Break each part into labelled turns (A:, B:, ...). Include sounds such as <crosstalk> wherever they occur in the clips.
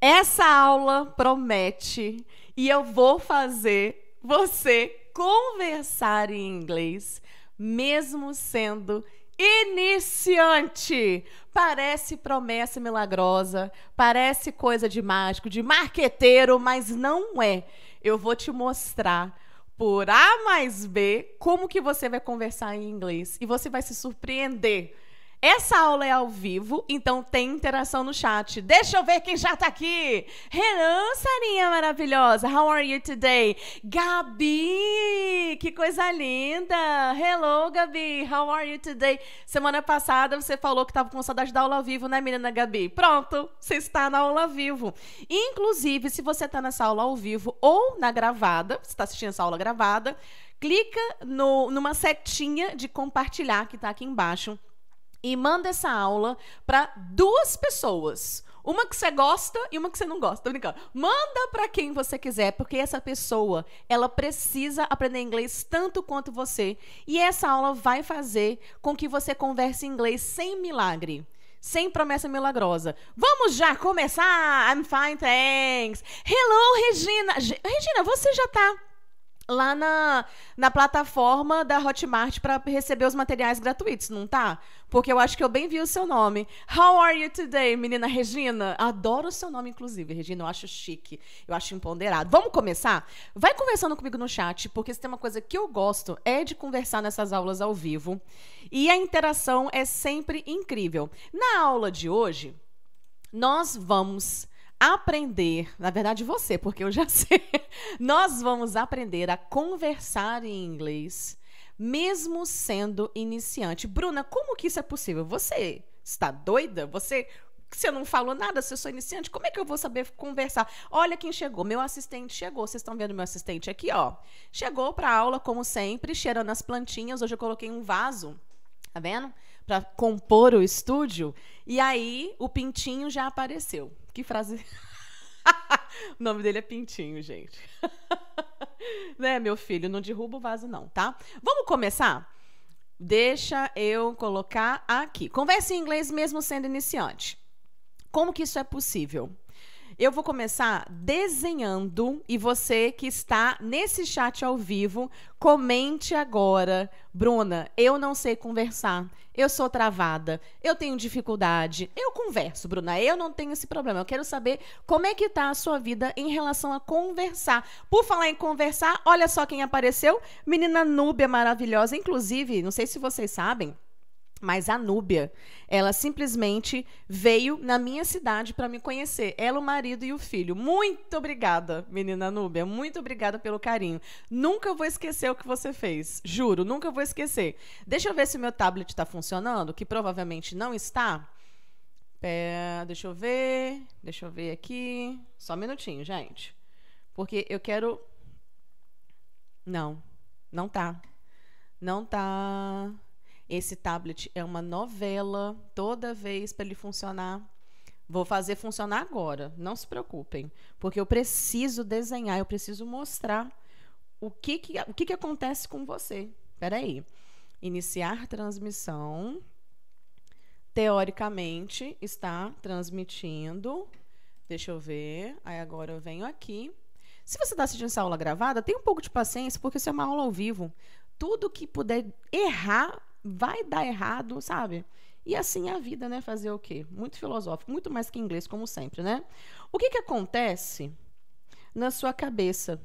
A: Essa aula promete e eu vou fazer você conversar em inglês, mesmo sendo iniciante. Parece promessa milagrosa, parece coisa de mágico, de marqueteiro, mas não é. Eu vou te mostrar por A mais B como que você vai conversar em inglês e você vai se surpreender essa aula é ao vivo, então tem interação no chat. Deixa eu ver quem já tá aqui. Renan, Sarinha maravilhosa. How are you today? Gabi, que coisa linda. Hello, Gabi. How are you today? Semana passada você falou que tava com saudade da aula ao vivo, né, menina Gabi? Pronto, você está na aula ao vivo. Inclusive, se você tá nessa aula ao vivo ou na gravada, você tá assistindo essa aula gravada, clica no, numa setinha de compartilhar que tá aqui embaixo e manda essa aula para duas pessoas. Uma que você gosta e uma que você não gosta. Tô brincando. Manda para quem você quiser, porque essa pessoa, ela precisa aprender inglês tanto quanto você. E essa aula vai fazer com que você converse inglês sem milagre. Sem promessa milagrosa. Vamos já começar! I'm fine, thanks! Hello, Regina! Regina, você já tá lá na, na plataforma da Hotmart para receber os materiais gratuitos, não tá? Porque eu acho que eu bem vi o seu nome. How are you today, menina Regina? Adoro o seu nome, inclusive, Regina. Eu acho chique. Eu acho empoderado. Vamos começar? Vai conversando comigo no chat, porque se tem uma coisa que eu gosto é de conversar nessas aulas ao vivo. E a interação é sempre incrível. Na aula de hoje, nós vamos aprender, na verdade você, porque eu já <laughs> sei, nós vamos aprender a conversar em inglês, mesmo sendo iniciante. Bruna, como que isso é possível? Você está doida? Você você não falou nada, se eu sou iniciante, como é que eu vou saber conversar? Olha quem chegou, meu assistente chegou. Vocês estão vendo meu assistente aqui, ó. Chegou para aula como sempre, cheirando as plantinhas. Hoje eu coloquei um vaso, tá vendo? para compor o estúdio. E aí o Pintinho já apareceu. Que frase. <laughs> o nome dele é Pintinho, gente. <laughs> né, meu filho? Não derruba o vaso, não, tá? Vamos começar? Deixa eu colocar aqui. Converse em inglês mesmo sendo iniciante. Como que isso é possível? Eu vou começar desenhando e você que está nesse chat ao vivo, comente agora. Bruna, eu não sei conversar. Eu sou travada. Eu tenho dificuldade. Eu converso, Bruna. Eu não tenho esse problema. Eu quero saber como é que está a sua vida em relação a conversar. Por falar em conversar, olha só quem apareceu. Menina Núbia maravilhosa. Inclusive, não sei se vocês sabem, mas a Núbia, ela simplesmente veio na minha cidade para me conhecer. Ela, o marido e o filho. Muito obrigada, menina Núbia. Muito obrigada pelo carinho. Nunca vou esquecer o que você fez. Juro, nunca vou esquecer. Deixa eu ver se meu tablet está funcionando, que provavelmente não está. É, deixa eu ver. Deixa eu ver aqui. Só um minutinho, gente. Porque eu quero. Não, não tá. Não tá. Esse tablet é uma novela toda vez para ele funcionar. Vou fazer funcionar agora, não se preocupem, porque eu preciso desenhar, eu preciso mostrar o que, que, o que, que acontece com você. Peraí. Iniciar transmissão. Teoricamente está transmitindo. Deixa eu ver. Aí agora eu venho aqui. Se você está assistindo essa aula gravada, tenha um pouco de paciência, porque isso é uma aula ao vivo. Tudo que puder errar, vai dar errado, sabe? E assim é a vida, né? Fazer o quê? Muito filosófico, muito mais que inglês, como sempre, né? O que, que acontece na sua cabeça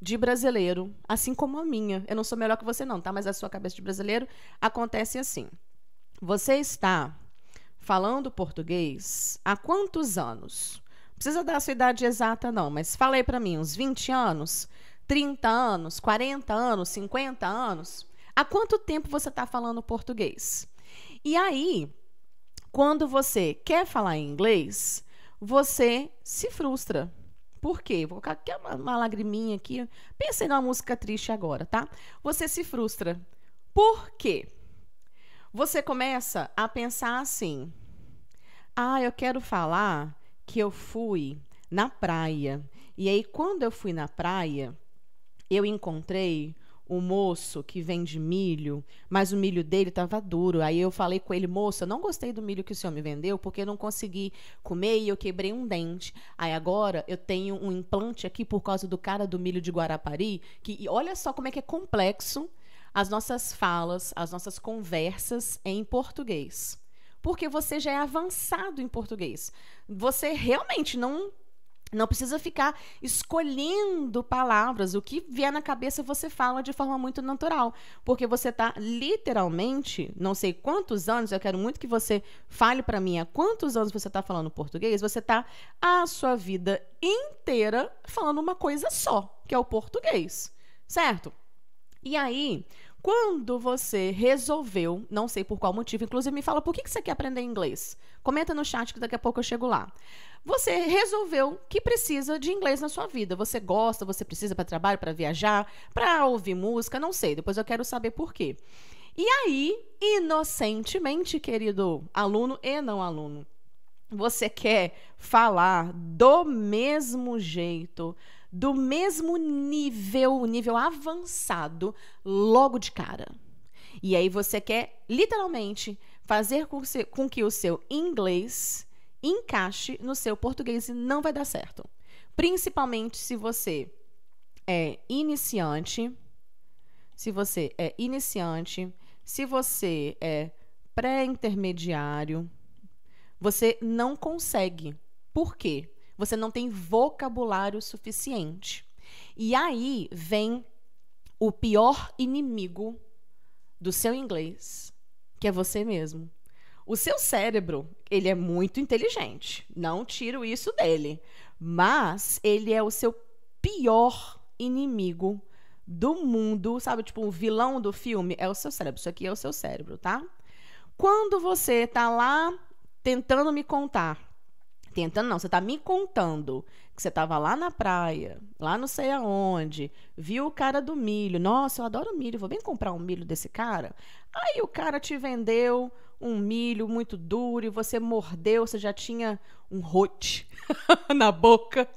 A: de brasileiro, assim como a minha? Eu não sou melhor que você, não, tá? Mas a sua cabeça de brasileiro acontece assim. Você está falando português há quantos anos? Precisa dar a sua idade exata, não, mas fala aí para mim, uns 20 anos, 30 anos, 40 anos, 50 anos? Há quanto tempo você está falando português? E aí, quando você quer falar inglês, você se frustra. Por quê? Vou colocar aqui uma, uma lagriminha aqui. Pensei numa música triste agora, tá? Você se frustra. Por quê? Você começa a pensar assim: ah, eu quero falar que eu fui na praia. E aí, quando eu fui na praia, eu encontrei o moço que vende milho, mas o milho dele estava duro. Aí eu falei com ele, moço, eu não gostei do milho que o senhor me vendeu porque eu não consegui comer e eu quebrei um dente. Aí agora eu tenho um implante aqui por causa do cara do milho de Guarapari, que olha só como é que é complexo as nossas falas, as nossas conversas em português. Porque você já é avançado em português. Você realmente não não precisa ficar escolhendo palavras. O que vier na cabeça você fala de forma muito natural. Porque você está literalmente, não sei quantos anos, eu quero muito que você fale para mim há quantos anos você está falando português, você está a sua vida inteira falando uma coisa só, que é o português. Certo? E aí, quando você resolveu, não sei por qual motivo, inclusive me fala por que, que você quer aprender inglês? Comenta no chat que daqui a pouco eu chego lá você resolveu que precisa de inglês na sua vida. Você gosta, você precisa para trabalho, para viajar, para ouvir música, não sei. Depois eu quero saber por quê. E aí, inocentemente, querido aluno e não aluno, você quer falar do mesmo jeito, do mesmo nível, nível avançado, logo de cara. E aí você quer, literalmente, fazer com, com que o seu inglês encaixe no seu português e não vai dar certo. Principalmente se você é iniciante, se você é iniciante, se você é pré-intermediário, você não consegue. Por quê? Você não tem vocabulário suficiente. E aí vem o pior inimigo do seu inglês, que é você mesmo. O seu cérebro, ele é muito inteligente. Não tiro isso dele. Mas ele é o seu pior inimigo do mundo, sabe? Tipo, o vilão do filme é o seu cérebro. Isso aqui é o seu cérebro, tá? Quando você tá lá tentando me contar, tentando não, você tá me contando que você tava lá na praia, lá não sei aonde, viu o cara do milho. Nossa, eu adoro milho, vou bem comprar um milho desse cara. Aí o cara te vendeu um milho muito duro e você mordeu, você já tinha um rote <laughs> na boca.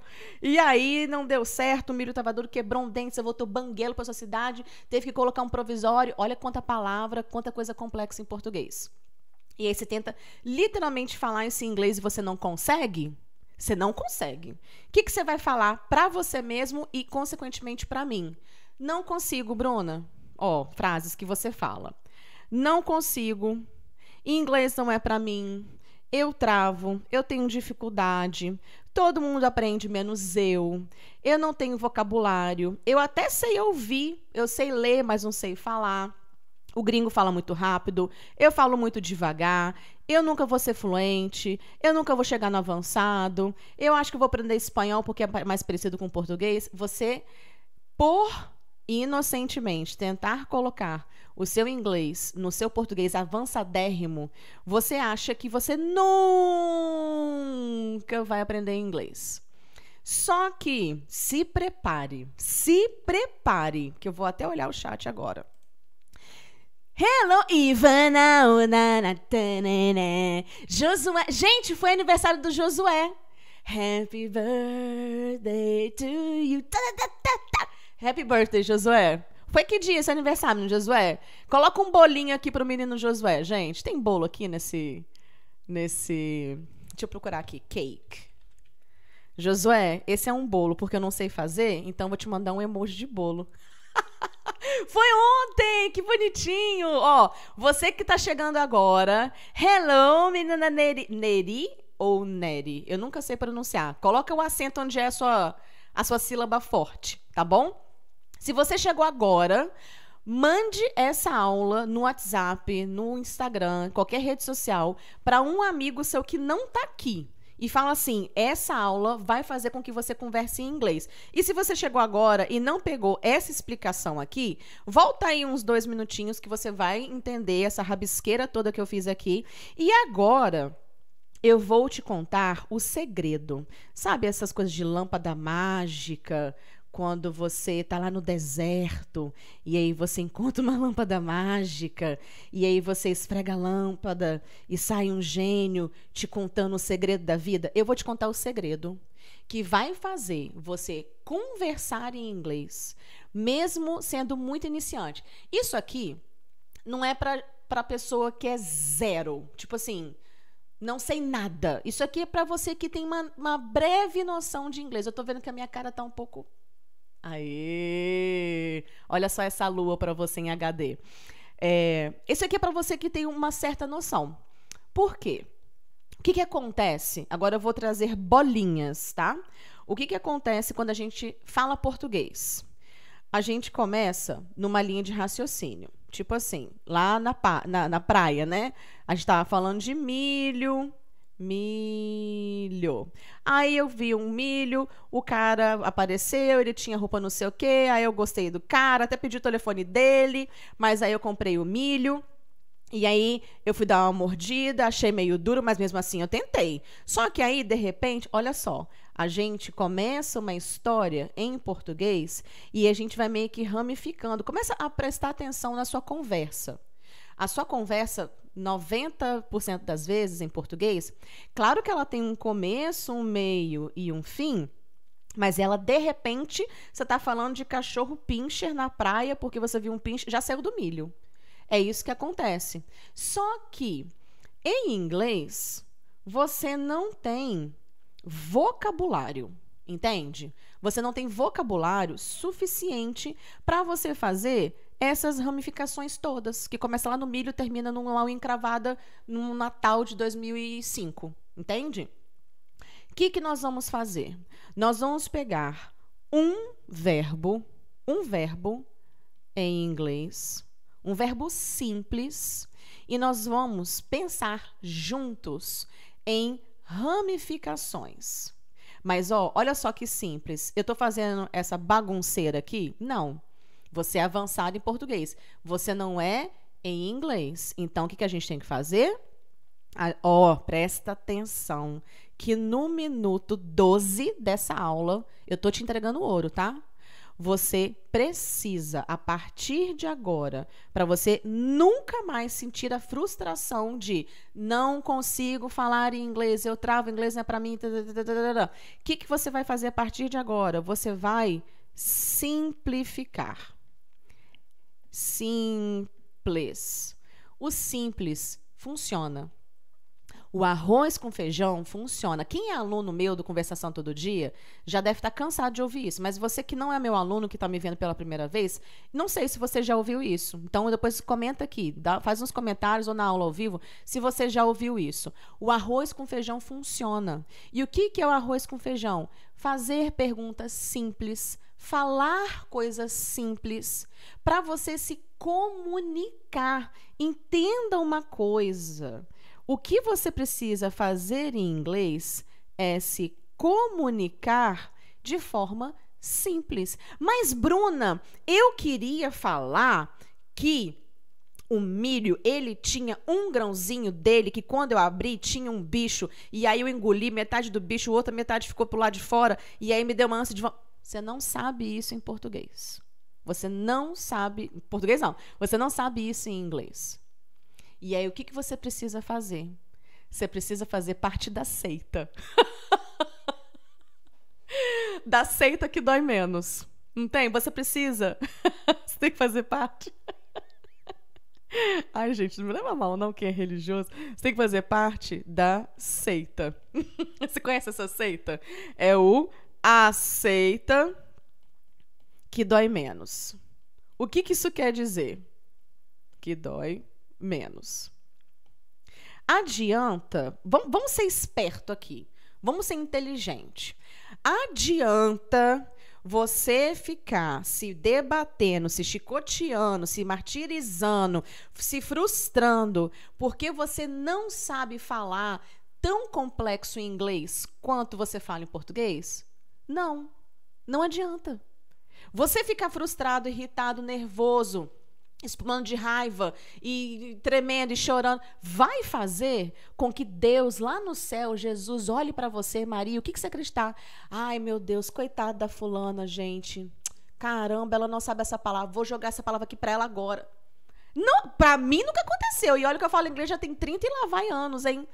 A: E aí não deu certo, o milho estava duro, quebrou um dente, você voltou banguelo para sua cidade, teve que colocar um provisório. Olha quanta palavra, quanta coisa complexa em português. E aí você tenta literalmente falar esse em inglês e você não consegue? Você não consegue. O que, que você vai falar para você mesmo e, consequentemente, para mim? Não consigo, Bruna. Ó, frases que você fala. Não consigo Inglês não é para mim. Eu travo, eu tenho dificuldade. Todo mundo aprende menos eu. Eu não tenho vocabulário. Eu até sei ouvir, eu sei ler, mas não sei falar. O gringo fala muito rápido, eu falo muito devagar, eu nunca vou ser fluente, eu nunca vou chegar no avançado, eu acho que vou aprender espanhol porque é mais parecido com português. Você, por inocentemente tentar colocar o seu inglês no seu português avançadérrimo, você acha que você nunca vai aprender inglês. Só que se prepare, se prepare, que eu vou até olhar o chat agora. Hello, Ivana! Né, né. Josué. Gente, foi aniversário do Josué. Happy birthday to you. Happy birthday, Josué. Foi que dia esse aniversário, menino Josué? Coloca um bolinho aqui pro menino Josué, gente. Tem bolo aqui nesse. Nesse. Deixa eu procurar aqui. Cake. Josué, esse é um bolo, porque eu não sei fazer, então vou te mandar um emoji de bolo. <laughs> Foi ontem, que bonitinho! Ó, você que tá chegando agora. Hello, menina Neri. Neri ou Neri? Eu nunca sei pronunciar. Coloca o acento onde é a sua, a sua sílaba forte, tá bom? Se você chegou agora, mande essa aula no WhatsApp, no Instagram, qualquer rede social, para um amigo seu que não está aqui. E fala assim: essa aula vai fazer com que você converse em inglês. E se você chegou agora e não pegou essa explicação aqui, volta aí uns dois minutinhos que você vai entender essa rabisqueira toda que eu fiz aqui. E agora eu vou te contar o segredo. Sabe essas coisas de lâmpada mágica, quando você está lá no deserto e aí você encontra uma <laughs> lâmpada mágica e aí você esfrega a lâmpada e sai um gênio te contando o segredo da vida. Eu vou te contar o segredo que vai fazer você conversar em inglês, mesmo sendo muito iniciante. Isso aqui não é para para pessoa que é zero, tipo assim, não sei nada. Isso aqui é para você que tem uma, uma, breve noção de inglês. Eu estou vendo que a minha cara está um pouco Aê! Olha só essa lua para você em HD. É, esse aqui é para você que tem uma certa noção. Por quê? O que, que acontece? Agora eu vou trazer bolinhas, tá? O que, que acontece quando a gente fala português? A gente começa numa linha de raciocínio. Tipo assim, lá na, na, na praia, né? A gente estava falando de milho, milho. Aí eu vi um milho, o cara apareceu, ele tinha roupa não sei o quê, aí eu gostei do cara, até pedi o telefone dele, mas aí eu comprei o milho. E aí eu fui dar uma mordida, achei meio duro, mas mesmo assim eu tentei. Só que aí, de repente, olha só, a gente começa uma história em português e a gente vai meio que ramificando. Começa a prestar atenção na sua conversa. A sua conversa 90% das vezes em português, claro que ela tem um começo, um meio e um fim, mas ela, de repente, você está falando de cachorro pincher na praia porque você viu um pincher, já saiu do milho. É isso que acontece. Só que, em inglês, você não tem vocabulário, entende? Você não tem vocabulário suficiente para você fazer essas ramificações todas, que começa lá no milho termina numa lá encravada no Natal de 2005, entende? O que, que nós vamos fazer? Nós vamos pegar um verbo, um verbo em inglês, um verbo simples, e nós vamos pensar juntos em ramificações. Mas ó, olha só que simples. Eu estou fazendo essa bagunceira aqui? Não. Você é avançado em português. Você não é em inglês. Então, o que, que a gente tem que fazer? Ó, oh, presta atenção que no minuto 12 dessa aula, eu tô te entregando ouro, tá? Você precisa, a partir de agora, para você nunca mais sentir a frustração de não consigo falar em inglês, eu travo inglês, não é para mim. Tá, tá, tá, o que, que você vai fazer a partir de agora? Você vai simplificar simples. O simples funciona. O arroz com feijão funciona. Quem é aluno meu do Conversação Todo Dia já deve estar tá cansado de ouvir isso, mas você que não é meu aluno, que está me vendo pela primeira vez, não sei se você já ouviu isso. Então, depois comenta aqui, dá, faz uns comentários ou na aula ao vivo se você já ouviu isso. O arroz com feijão funciona. E o que, que é o arroz com feijão? Fazer perguntas simples falar coisas simples, para você se comunicar. Entenda uma coisa: o que você precisa fazer em inglês é se comunicar de forma simples. Mas, Bruna, eu queria falar que o milho, ele tinha um grãozinho dele que quando eu abri tinha um bicho e aí eu engoli metade do bicho, outra metade ficou pro lado de fora e aí me deu uma ânsia de você não sabe isso em português. Você não sabe. português não. Você não sabe isso em inglês. E aí, o que, que você precisa fazer? Você precisa fazer parte da seita. <laughs> da seita que dói menos. Não tem? Você precisa. <laughs> você tem que fazer parte. Ai, gente, não me leva mal, não, quem é religioso. Você tem que fazer parte da seita. <laughs> Você conhece essa seita? É o aceita que dói menos. O que, que isso quer dizer? Que dói menos. Adianta, vamos, vamos ser esperto aqui, vamos ser inteligente. Adianta você ficar se debatendo, se chicoteando, se martirizando, se frustrando, porque você não sabe falar tão complexo em inglês quanto você fala em português? Não, não adianta. Você ficar frustrado, irritado, nervoso, espumando de raiva e tremendo e chorando, vai fazer com que Deus lá no céu, Jesus, olhe para você, Maria, o que, que você acreditar? Ai, meu Deus, coitada da fulana, gente. Caramba, ela não sabe essa palavra. Vou jogar essa palavra aqui para ela agora. Não, para mim nunca aconteceu. E olha o que eu falo inglês já tem 30 e lá vai anos, hein?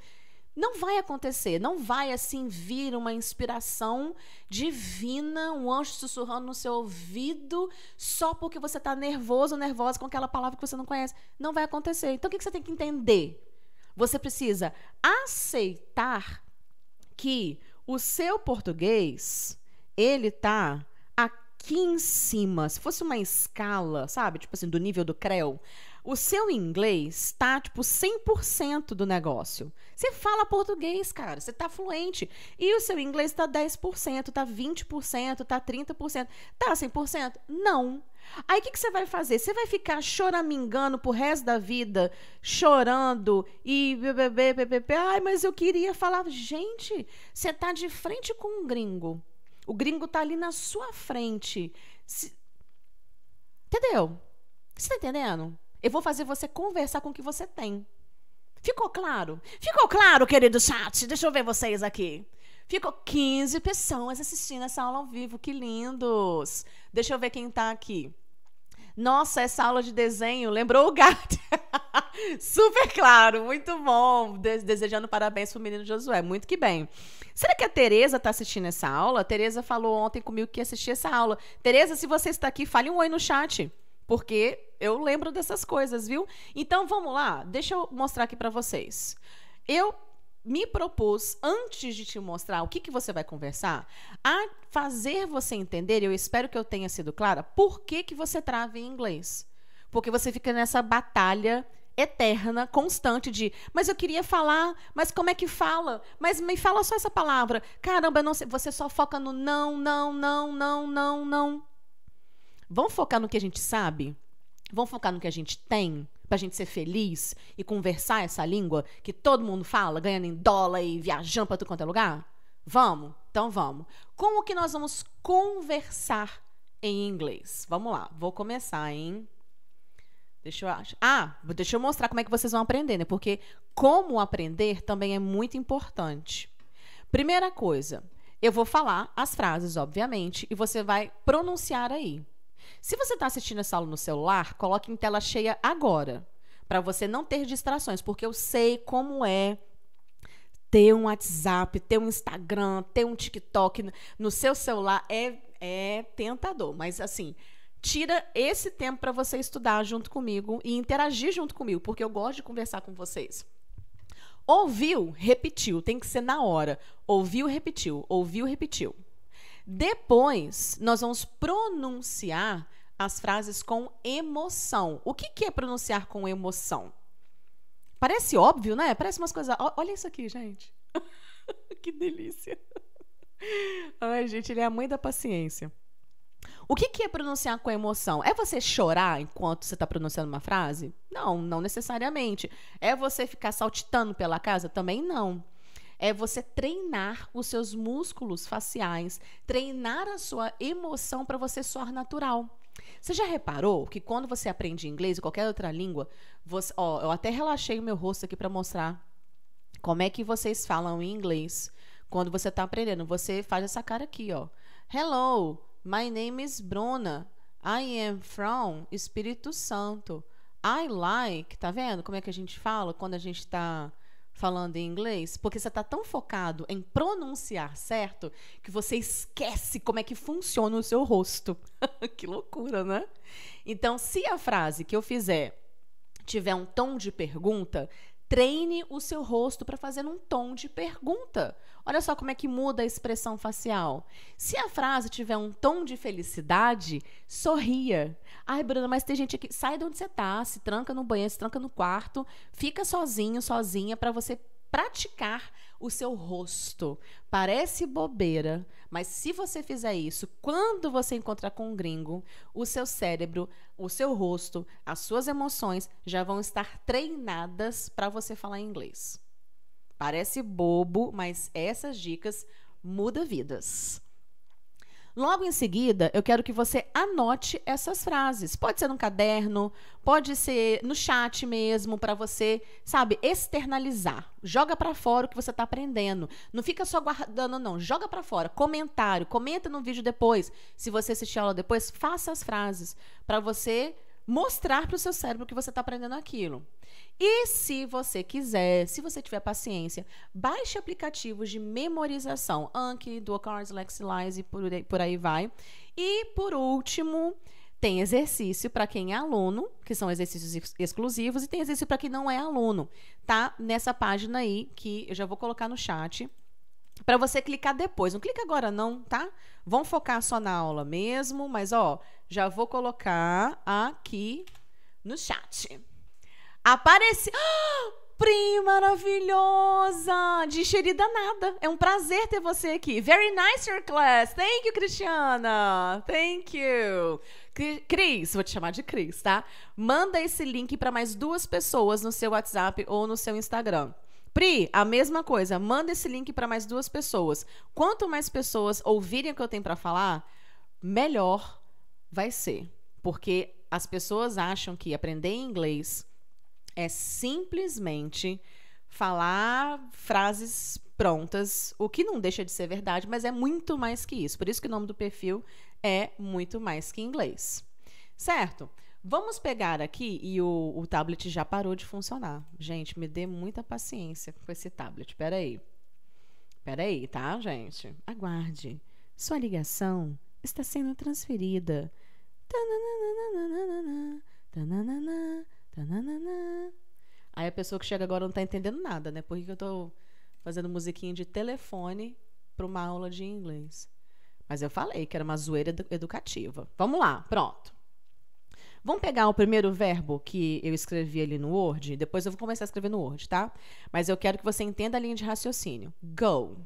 A: não vai acontecer, não vai assim vir uma inspiração divina, um anjo sussurrando no seu ouvido só porque você está nervoso ou nervosa com aquela palavra que você não conhece. Não vai acontecer. Então o que você tem que entender? Você precisa aceitar que o seu português ele tá aqui em cima. Se fosse uma escala, sabe, tipo assim, do nível do CREO, o seu inglês tá, tipo, 100% do negócio. Você fala português, cara, você tá fluente. E o seu inglês tá 10%, tá 20%, tá 30%. Tá 100%? Não. Aí o que, que você vai fazer? Você vai ficar choramingando pro resto da vida, chorando e Ai, mas eu queria falar. Gente, você tá de frente com um gringo. O gringo tá ali na sua frente. Entendeu? Você tá entendendo? Eu vou fazer você conversar com o que você tem. Ficou claro? Ficou claro, querido chat? Deixa eu ver vocês aqui. Ficou 15 pessoas assistindo essa aula ao vivo. Que lindos! Deixa eu ver quem está aqui. Nossa, essa aula de desenho lembrou o gato. <laughs> Super claro, muito bom. De desejando parabéns pro menino Josué, muito que bem. Será que a Tereza está assistindo essa aula? A Tereza falou ontem comigo que ia assistir essa aula. Tereza, se você está aqui, fale um oi no chat, porque eu lembro dessas coisas, viu? Então vamos lá, deixa eu mostrar aqui para vocês. Eu me propus, antes de te mostrar o que, que você vai conversar, a fazer você entender, eu espero que eu tenha sido clara, por que, que você trava em inglês. Porque você fica nessa batalha eterna, constante de, mas eu queria falar, mas como é que fala? Mas me fala só essa palavra. Caramba, não sei. Você só foca no não, não, não, não, não, não. Vamos focar no que a gente sabe? Vamos focar no que a gente tem pra gente ser feliz e conversar essa língua que todo mundo fala, ganhando em dólar e viajando pra tudo quanto é lugar? Vamos? Então vamos. Como que nós vamos conversar em inglês? Vamos lá, vou começar, hein? Deixa eu achar. Ah, deixa eu mostrar como é que vocês vão aprender, né? Porque como aprender também é muito importante. Primeira coisa, eu vou falar as frases, obviamente, e você vai pronunciar aí. Se você está assistindo essa aula no celular, coloque em tela cheia agora, para você não ter distrações, porque eu sei como é ter um WhatsApp, ter um Instagram, ter um TikTok no seu celular é, é tentador, mas assim, tira esse tempo para você estudar junto comigo e interagir junto comigo, porque eu gosto de conversar com vocês. Ouviu, repetiu, tem que ser na hora. Ouviu, repetiu, ouviu, repetiu. Depois, nós vamos pronunciar as frases com emoção. O que, que é pronunciar com emoção? Parece óbvio, né? Parece umas coisas. Olha isso aqui, gente. <laughs> que delícia. Ai, gente, ele é a mãe da paciência. O que, que é pronunciar com emoção? É você chorar enquanto você está pronunciando uma frase? Não, não necessariamente. É você ficar saltitando pela casa? Também não é você treinar os seus músculos faciais, treinar a sua emoção para você soar natural. Você já reparou que quando você aprende inglês ou qualquer outra língua, você, ó, eu até relaxei o meu rosto aqui para mostrar como é que vocês falam em inglês. Quando você está aprendendo, você faz essa cara aqui, ó. Hello, my name is Bruna. I am from Espírito Santo. I like, tá vendo como é que a gente fala quando a gente está falando em inglês, porque você está tão focado em pronunciar certo que você esquece como é que funciona o seu rosto. <laughs> que loucura, né? Então, se a frase que eu fizer tiver um tom de pergunta, treine o seu rosto para fazer um tom de pergunta. Olha só como é que muda a expressão facial. Se a frase tiver um tom de felicidade, sorria. Ai, Bruna, mas tem gente que sai de onde você tá, se tranca no banheiro, se tranca no quarto, fica sozinho, sozinha para você praticar o seu rosto. Parece bobeira, mas se você fizer isso, quando você encontrar com um gringo, o seu cérebro, o seu rosto, as suas emoções já vão estar treinadas para você falar inglês. Parece bobo, mas essas dicas mudam vidas. Logo em seguida, eu quero que você anote essas frases. Pode ser num caderno, pode ser no chat mesmo, para você, sabe, externalizar. Joga para fora o que você está aprendendo. Não fica só guardando, não. Joga para fora. Comentário, comenta no vídeo depois. Se você assistir a aula depois, faça as frases para você mostrar para o seu cérebro que você está aprendendo aquilo. E se você quiser, se você tiver paciência, baixe aplicativos de memorização, Anki, Duocards, Lexilize e por aí, por aí vai. E por último, tem exercício para quem é aluno, que são exercícios ex exclusivos, e tem exercício para quem não é aluno. Tá nessa página aí que eu já vou colocar no chat para você clicar depois. Não clica agora não, tá? Vão focar só na aula mesmo, mas ó, já vou colocar aqui no chat. Apareceu. Ah, maravilhosa, Prim maravilhosa! Digerida nada. É um prazer ter você aqui. Very nice your class. Thank you, Cristiana. Thank you. Cris, vou te chamar de Cris, tá? Manda esse link para mais duas pessoas no seu WhatsApp ou no seu Instagram. Pri, a mesma coisa, manda esse link para mais duas pessoas. Quanto mais pessoas ouvirem o que eu tenho para falar, melhor vai ser, porque as pessoas acham que aprender inglês é simplesmente falar frases prontas, o que não deixa de ser verdade, mas é muito mais que isso. Por isso que o nome do perfil é muito mais que inglês. Certo? Vamos pegar aqui, e o, o tablet já parou de funcionar. Gente, me dê muita paciência com esse tablet. Peraí. Peraí, tá, gente? Aguarde. Sua ligação está sendo transferida. Tananana, tananana, tananana. Tananana. Aí a pessoa que chega agora não tá entendendo nada, né? Por que, eu tô fazendo musiquinha de telefone para uma aula de inglês? Mas eu falei que era uma zoeira educativa. Vamos lá, pronto. Vamos pegar o primeiro verbo que eu escrevi ali no Word, depois eu vou começar a escrever no Word, tá? Mas eu quero que você entenda a linha de raciocínio. Go.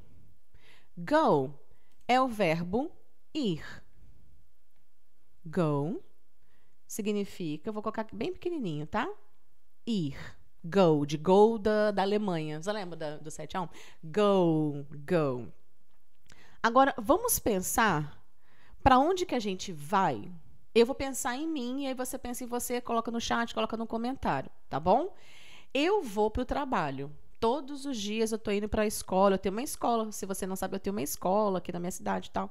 A: Go é o verbo ir. Go significa, eu vou colocar aqui bem pequenininho, tá? Ir. Go, de gol da, da Alemanha. Você lembra da, do 7 a 1? Go, go. Agora, vamos pensar para onde que a gente vai? Eu vou pensar em mim e aí você pensa em você, coloca no chat, coloca no comentário, tá bom? Eu vou para o trabalho. Todos os dias eu tô indo para a escola. Eu tenho uma escola. Se você não sabe, eu tenho uma escola aqui na minha cidade e tal.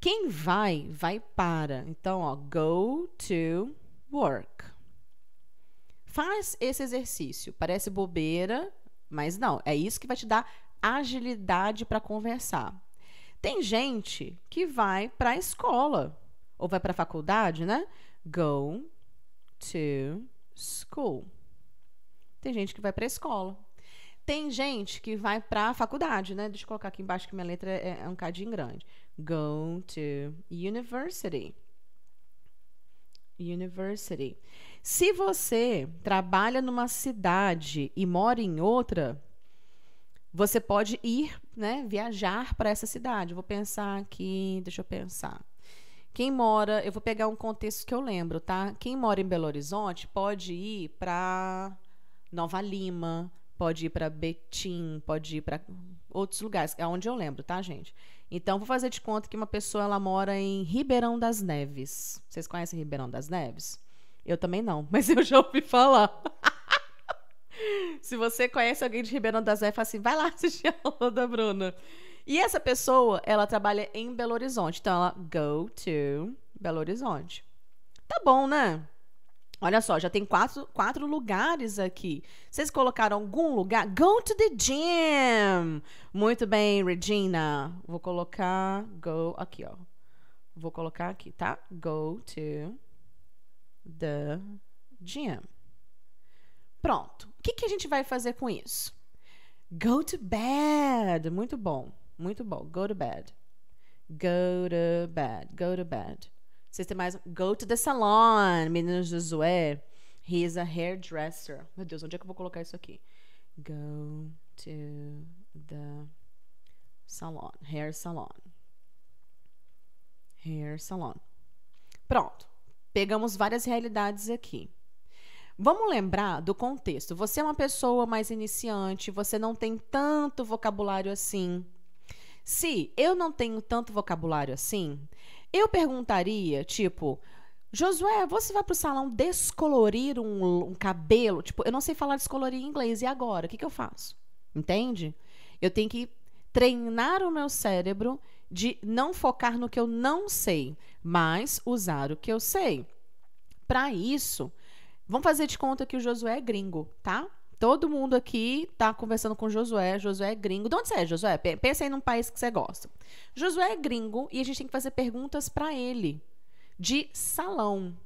A: Quem vai, vai para. Então, ó, go to work. Faz esse exercício. Parece bobeira, mas não. É isso que vai te dar agilidade para conversar. Tem gente que vai para a escola ou vai para a faculdade, né? Go to school. Tem gente que vai para a escola. Tem gente que vai para a faculdade, né? Deixa eu colocar aqui embaixo que minha letra é, é um cadinho grande go to university. University. Se você trabalha numa cidade e mora em outra, você pode ir, né, viajar para essa cidade. Vou pensar aqui, deixa eu pensar. Quem mora, eu vou pegar um contexto que eu lembro, tá? Quem mora em Belo Horizonte pode ir para Nova Lima, pode ir para Betim, pode ir para outros lugares, é onde eu lembro, tá, gente? Então, vou fazer de conta que uma pessoa ela mora em Ribeirão das Neves. Vocês conhecem Ribeirão das Neves? Eu também não, <laughs> mas eu já ouvi falar. Se você conhece alguém de Ribeirão das Neves, fala assim, vai lá assistir a aula da Bruna. E essa pessoa, ela trabalha em Belo Horizonte. Então, ela, go to Belo Horizonte. Tá bom, né? Olha só, já tem quatro, quatro lugares aqui. Vocês colocaram algum lugar? Go to the gym! Muito bem, Regina. Vou colocar go aqui, ó. Vou colocar aqui, tá? Go to the gym. Pronto. O que, que a gente vai fazer com isso? Go to bed. Muito bom. Muito bom. Go to bed. Go to bed. Go to bed. Vocês têm mais Go to the Salon, Menino Josué. He is a hairdresser. Meu Deus, onde é que eu vou colocar isso aqui? Go to the salon. Hair salon. Hair salon. Pronto. Pegamos várias realidades aqui. Vamos lembrar do contexto. Você é uma pessoa mais iniciante, você não tem tanto vocabulário assim. Se eu não tenho tanto vocabulário assim, eu perguntaria, tipo, Josué, você vai pro salão descolorir um, um, cabelo? Tipo, eu não sei falar descolorir em inglês, e agora? O que, que eu faço? Entende? Eu tenho que treinar o meu cérebro de não focar no que eu não sei, mas usar o que eu sei. Para isso, vamos fazer de conta que o Josué é gringo, tá? todo mundo aqui tá conversando com Josué. Josué é gringo. De onde você é, Josué? Pensa aí num país que você gosta. Josué é gringo e a gente tem que fazer perguntas para ele de salão,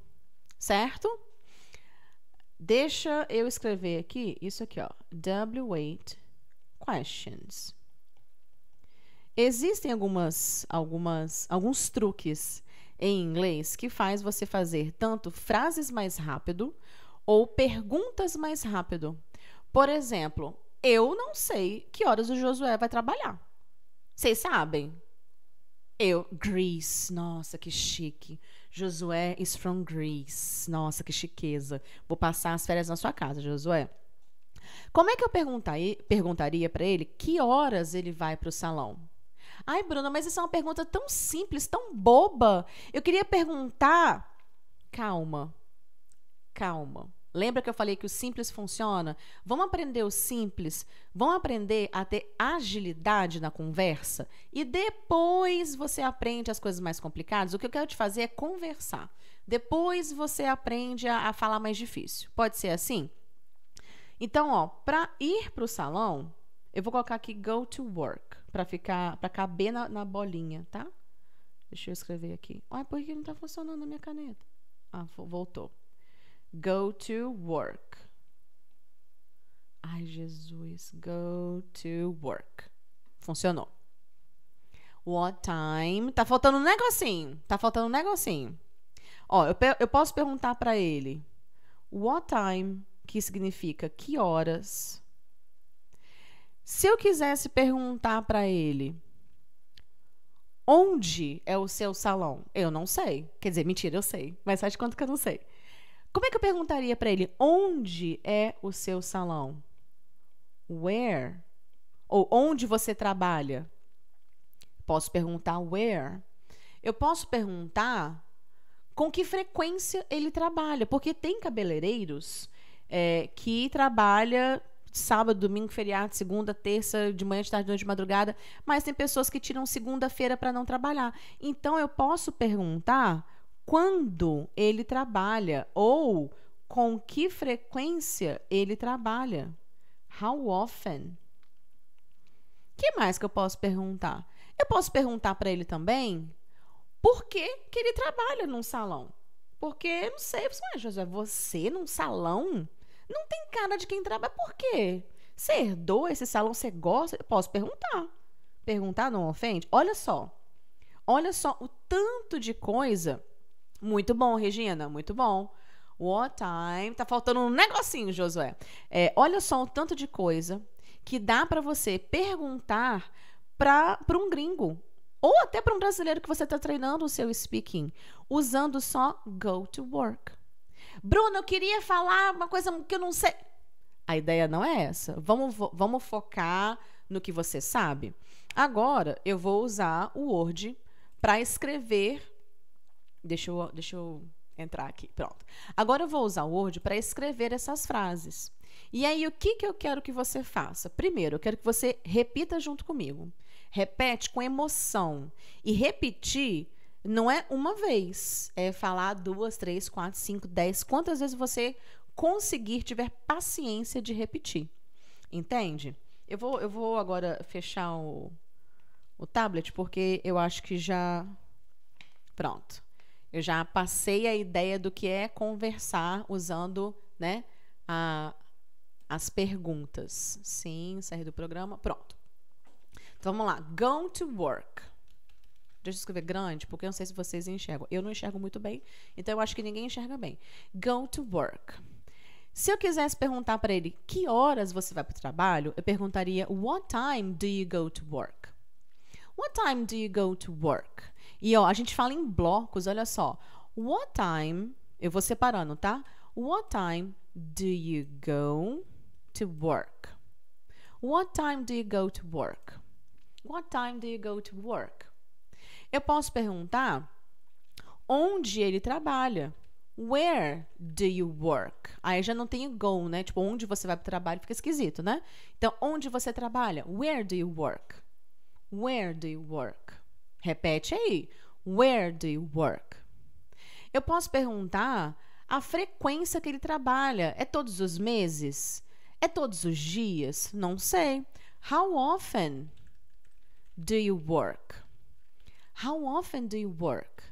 A: certo? Deixa eu escrever aqui isso aqui, ó. W8 questions. Existem algumas algumas alguns truques em inglês que faz você fazer tanto frases mais rápido ou perguntas mais rápido. Por exemplo, eu não sei que horas o Josué vai trabalhar. Vocês sabem? Eu, Greece, nossa, que chique. Josué is from Greece. Nossa, que chiqueza. Vou passar as férias na sua casa, Josué. Como é que eu perguntaria para ele que horas ele vai para o salão? Ai, Bruna, mas essa é uma pergunta tão simples, tão boba. Eu queria perguntar. Calma, calma. Lembra que eu falei que o simples funciona? Vamos aprender o simples, vamos aprender a ter agilidade na conversa e depois você aprende as coisas mais complicadas. O que eu quero te fazer é conversar. Depois você aprende a, a falar mais difícil. Pode ser assim? Então, ó, para ir para o salão, eu vou colocar aqui go to work para ficar, para caber na, na, bolinha, tá? Deixa eu escrever aqui. Ai, por que não está funcionando a minha caneta? Ah, voltou. Go to work. Ai, Jesus. Go to work. Funcionou. What time? Tá faltando um negocinho. Tá faltando um negocinho. Ó, eu, eu posso perguntar para ele. What time? Que significa que horas? Se eu quisesse perguntar para ele onde é o seu salão, eu não sei. Quer dizer, mentira, eu sei. Mas sabe quanto que eu não sei? Como é que eu perguntaria para ele onde é o seu salão? Where? Ou onde você trabalha? Posso perguntar where. Eu posso perguntar com que frequência ele trabalha, porque tem cabeleireiros é, que trabalha sábado, domingo, feriado, segunda, terça, de manhã, de tarde, de noite, de madrugada, mas tem pessoas que tiram segunda-feira para não trabalhar. Então eu posso perguntar quando ele trabalha ou com que frequência ele trabalha. How often? que mais que eu posso perguntar? Eu posso perguntar para ele também por que, que ele trabalha num salão. Porque, não sei, você, ah, José, você num salão? Não tem cara de quem trabalha, por quê? Você herdou esse salão, você gosta? Eu posso perguntar. Perguntar não ofende? Olha só. Olha só o tanto de coisa muito bom, Regina, muito bom. What time? Tá faltando um negocinho, Josué. É, olha só o tanto de coisa que dá para você perguntar para um gringo ou até para um brasileiro que você está treinando o seu speaking, usando só go to work. Bruno, eu queria falar uma coisa que eu não sei. A ideia não é essa. Vamos, vamos focar no que você sabe. Agora eu vou usar o Word para escrever Deixa eu, deixa eu entrar aqui. Pronto. Agora eu vou usar o Word para escrever essas frases. E aí, o que, que eu quero que você faça? Primeiro, eu quero que você repita junto comigo. Repete com emoção. E repetir não é uma vez. É falar duas, três, quatro, cinco, dez. Quantas vezes você conseguir, tiver paciência de repetir. Entende? Eu vou, eu vou agora fechar o, o tablet, porque eu acho que já. Pronto. Eu já passei a ideia do que é conversar usando né, a, as perguntas. Sim, sair do programa. Pronto. Então vamos lá. Go to work. Deixa eu escrever grande, porque eu não sei se vocês enxergam. Eu não enxergo muito bem, então eu acho que ninguém enxerga bem. Go to work. Se eu quisesse perguntar para ele que horas você vai para o trabalho, eu perguntaria What time do you go to work? What time do you go to work? E ó, a gente fala em blocos, olha só. What time, eu vou separando, tá? What time do you go to work? What time do you go to work? What time do you go to work? Eu posso perguntar onde ele trabalha. Where do you work? Aí já não tem go, né? Tipo, onde você vai para o trabalho fica esquisito, né? Então, onde você trabalha? Where do you work? Where do you work? Repete aí. Where do you work? Eu posso perguntar a frequência que ele trabalha. É todos os meses? É todos os dias? Não sei. How often do you work? How often do you work?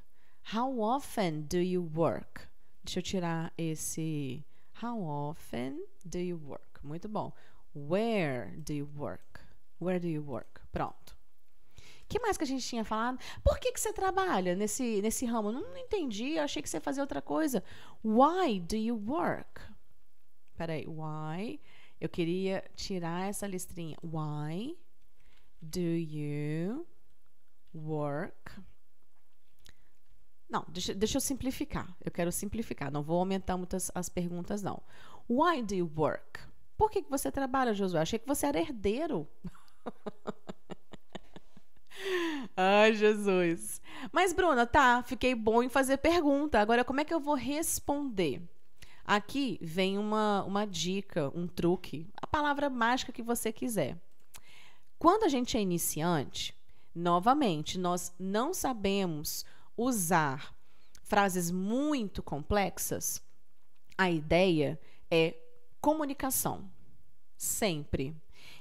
A: How often do you work? Deixa eu tirar esse How often do you work? Muito bom. Where do you work? Where do you work? Pronto que mais que a gente tinha falado? Por que, que você trabalha nesse, nesse ramo? Não, não entendi, achei que você fazia outra coisa. Why do you work? Peraí, why? Eu queria tirar essa listrinha. Why do you work? Não, deixa, deixa eu simplificar. Eu quero simplificar, não vou aumentar muitas as perguntas, não. Why do you work? Por que, que você trabalha, Josué? Achei que você era herdeiro. <laughs> Ai, Jesus. Mas, Bruna, tá, fiquei bom em fazer pergunta. Agora, como é que eu vou responder? Aqui vem uma, uma dica, um truque, a palavra mágica que você quiser. Quando a gente é iniciante, novamente, nós não sabemos usar frases muito complexas. A ideia é comunicação, sempre.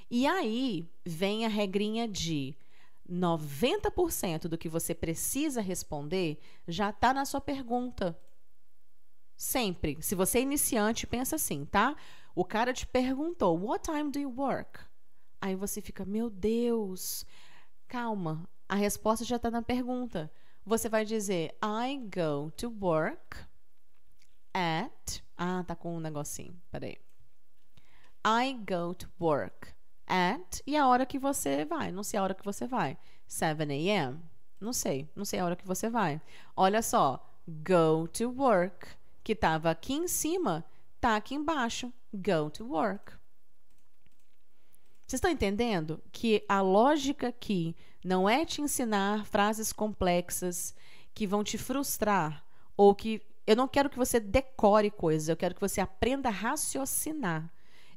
A: E aí vem a regrinha de 90% do que você precisa responder já está na sua pergunta. Sempre. Se você é iniciante, pensa assim, tá? O cara te perguntou: What time do you work? Aí você fica: Meu Deus, calma. A resposta já está na pergunta. Você vai dizer: I go to work at. Ah, tá com um negocinho. Peraí. I go to work at e a hora que você vai. Não sei a hora que você vai. 7 a.m. Não sei, não sei a hora que você vai. Olha só, go to work, que estava aqui em cima, tá aqui embaixo. Go to work. Vocês estão entendendo que a lógica aqui não é te ensinar frases complexas que vão te frustrar ou que eu não quero que você decore coisas, eu quero que você aprenda a raciocinar.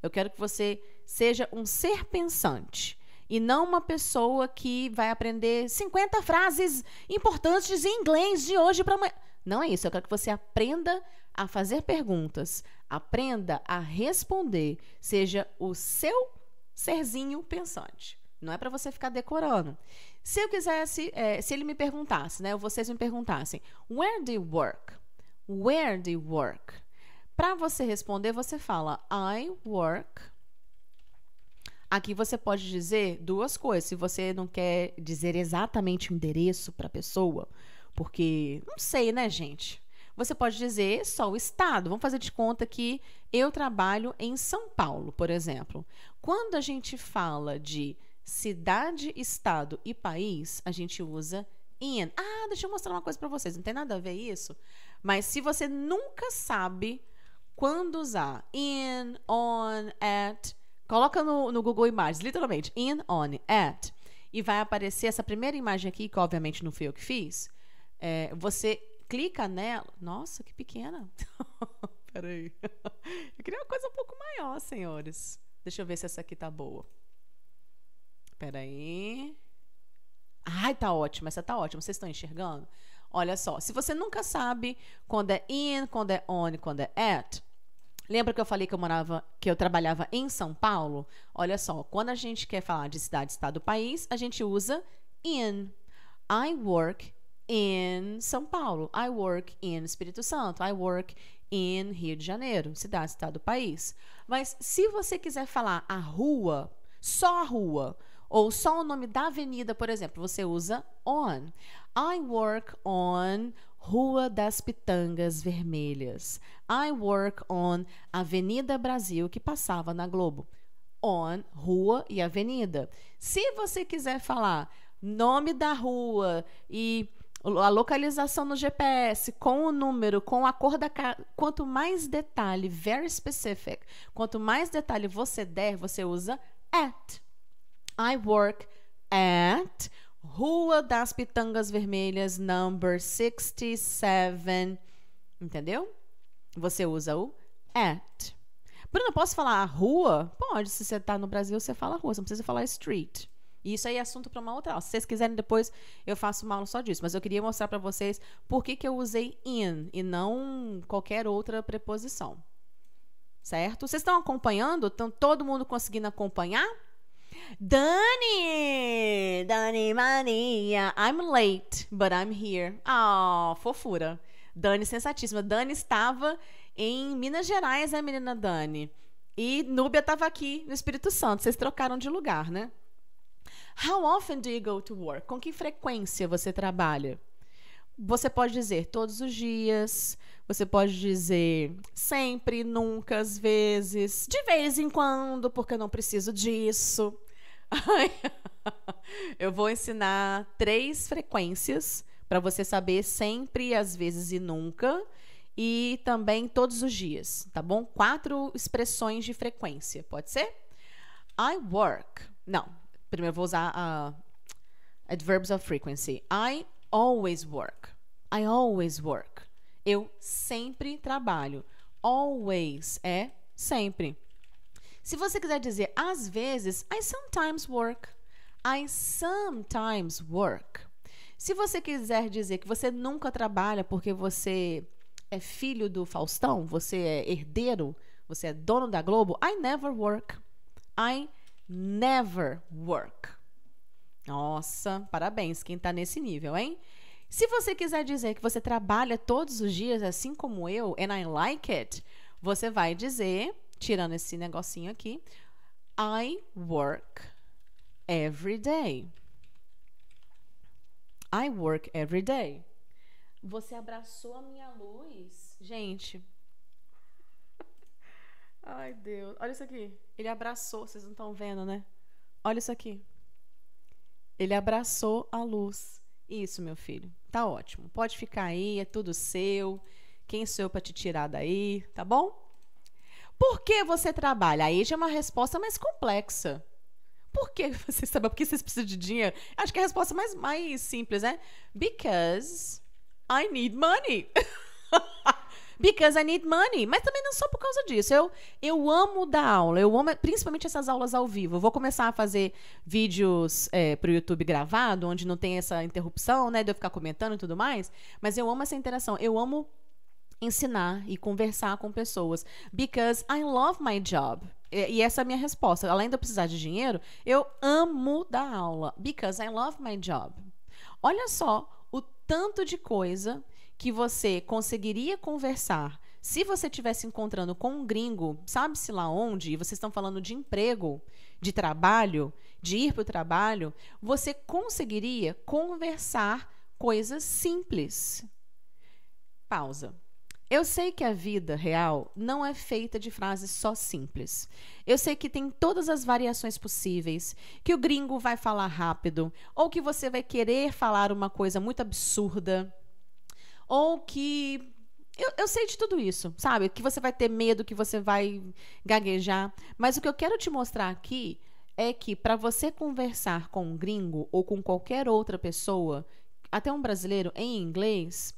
A: Eu quero que você seja um ser pensante e não uma pessoa que vai aprender 50 frases importantes em inglês de hoje para amanhã. Não é isso. Eu quero que você aprenda a fazer perguntas, aprenda a responder, seja o seu serzinho pensante. Não é para você ficar decorando. Se eu quisesse, é, se ele me perguntasse, né, ou vocês me perguntassem, where do you work? Where do you work? Para você responder, você fala I work Aqui você pode dizer duas coisas. Se você não quer dizer exatamente o endereço para a pessoa, porque não sei, né, gente? Você pode dizer só o estado. Vamos fazer de conta que eu trabalho em São Paulo, por exemplo. Quando a gente fala de cidade, estado e país, a gente usa in. Ah, deixa eu mostrar uma coisa para vocês. Não tem nada a ver isso, mas se você nunca sabe quando usar in, on, at, Coloca no, no Google Imagens, literalmente, in, on, at, e vai aparecer essa primeira imagem aqui, que obviamente não fui eu que fiz. É, você clica nela. Nossa, que pequena. <laughs> Peraí. Eu queria uma coisa um pouco maior, senhores. Deixa eu ver se essa aqui tá boa. Peraí. Ai, tá ótima. Essa tá ótima. Vocês estão enxergando? Olha só. Se você nunca sabe quando é in, quando é on, quando é at, Lembra que eu falei que eu morava, que eu trabalhava em São Paulo? Olha só, quando a gente quer falar de cidade, estado, país, a gente usa in. I work in São Paulo. I work in Espírito Santo. I work in Rio de Janeiro, cidade, estado, país. Mas se você quiser falar a rua, só a rua, ou só o nome da avenida, por exemplo, você usa on. I work on Rua das Pitangas Vermelhas. I work on Avenida Brasil, que passava na Globo. On, rua e avenida. Se você quiser falar nome da rua e a localização no GPS, com o número, com a cor da casa. Quanto mais detalhe, very specific, quanto mais detalhe você der, você usa at. I work at Rua das Pitangas Vermelhas, number 67. Entendeu? Você usa o at. Bruna, posso falar rua? Pode, se você está no Brasil, você fala rua, você não precisa falar street. E isso aí é assunto para uma outra aula. Se vocês quiserem, depois eu faço uma aula só disso. Mas eu queria mostrar para vocês por que, que eu usei in e não qualquer outra preposição. Certo? Vocês estão acompanhando? Estão todo mundo conseguindo acompanhar? Dani! Dani Maria! I'm late, but I'm here. Oh, fofura. Dani sensatíssima. Dani estava em Minas Gerais, né, menina Dani. E Núbia estava aqui no Espírito Santo. Vocês trocaram de lugar, né? How often do you go to work? Com que frequência você trabalha? você pode dizer todos os dias, você pode dizer sempre, nunca, às vezes, de vez em quando, porque eu não preciso disso. <laughs> eu vou ensinar três frequências para você saber sempre, às vezes e nunca, e também todos os dias, tá bom? Quatro expressões de frequência, pode ser? I work. Não, primeiro vou usar a uh, adverbs of frequency. I always work. I always work. Eu sempre trabalho. Always é sempre. Se você quiser dizer às vezes, I sometimes work. I sometimes work. Se você quiser dizer que você nunca trabalha porque você é filho do Faustão, você é herdeiro, você é dono da Globo, I never work. I never work. Nossa, parabéns quem está nesse nível, hein? Se você quiser dizer que você trabalha todos os dias, assim como eu, and I like it, você vai dizer, tirando esse negocinho aqui, I work every day. I work every day. Você abraçou a minha luz. Gente. Ai, Deus. Olha isso aqui. Ele abraçou. Vocês não estão vendo, né? Olha isso aqui. Ele abraçou a luz. Isso, meu filho. Tá ótimo. Pode ficar aí, é tudo seu. Quem sou eu para te tirar daí, tá bom? Por que você trabalha? Aí já é uma resposta mais complexa. Por que <laughs> você sabe? Por que vocês precisam de dinheiro? Acho que é a resposta mais, mais simples, né? Because I need money. <laughs> because I need money. Mas também não só por causa disso. Eu, eu amo dar aula. Eu amo principalmente essas aulas ao vivo. Eu vou começar a fazer vídeos é, para o YouTube gravado, onde não tem essa interrupção, né? De eu ficar comentando e tudo mais. Mas eu amo essa interação. Eu amo ensinar e conversar com pessoas. Because I love my job. E essa é a minha resposta. Além de eu precisar de dinheiro, eu amo dar aula. Because I love my job. Olha só o tanto de coisa que você conseguiria conversar se você estivesse encontrando com um gringo, sabe-se lá onde, e vocês estão falando de emprego, de trabalho, de ir para o trabalho, você conseguiria conversar coisas simples. Pausa. Eu sei que a vida real não é feita de frases só simples. Eu sei que tem todas as variações possíveis, que o gringo vai falar rápido, ou que você vai querer falar uma coisa muito absurda ou que. Eu, eu sei de tudo isso, sabe? Que você vai ter medo, que você vai gaguejar. Mas o que eu quero te mostrar aqui é que para você conversar com um gringo ou com qualquer outra pessoa, até um brasileiro, em inglês,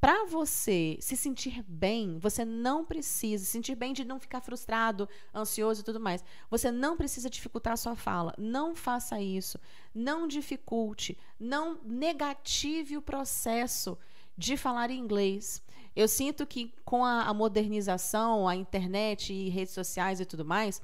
A: para você se sentir bem, você não precisa se sentir bem de não ficar frustrado, ansioso e tudo mais. Você não precisa dificultar a sua fala. Não faça isso. Não dificulte. Não negative o processo de falar inglês. Eu sinto que com a, a modernização, a internet e redes sociais e tudo mais,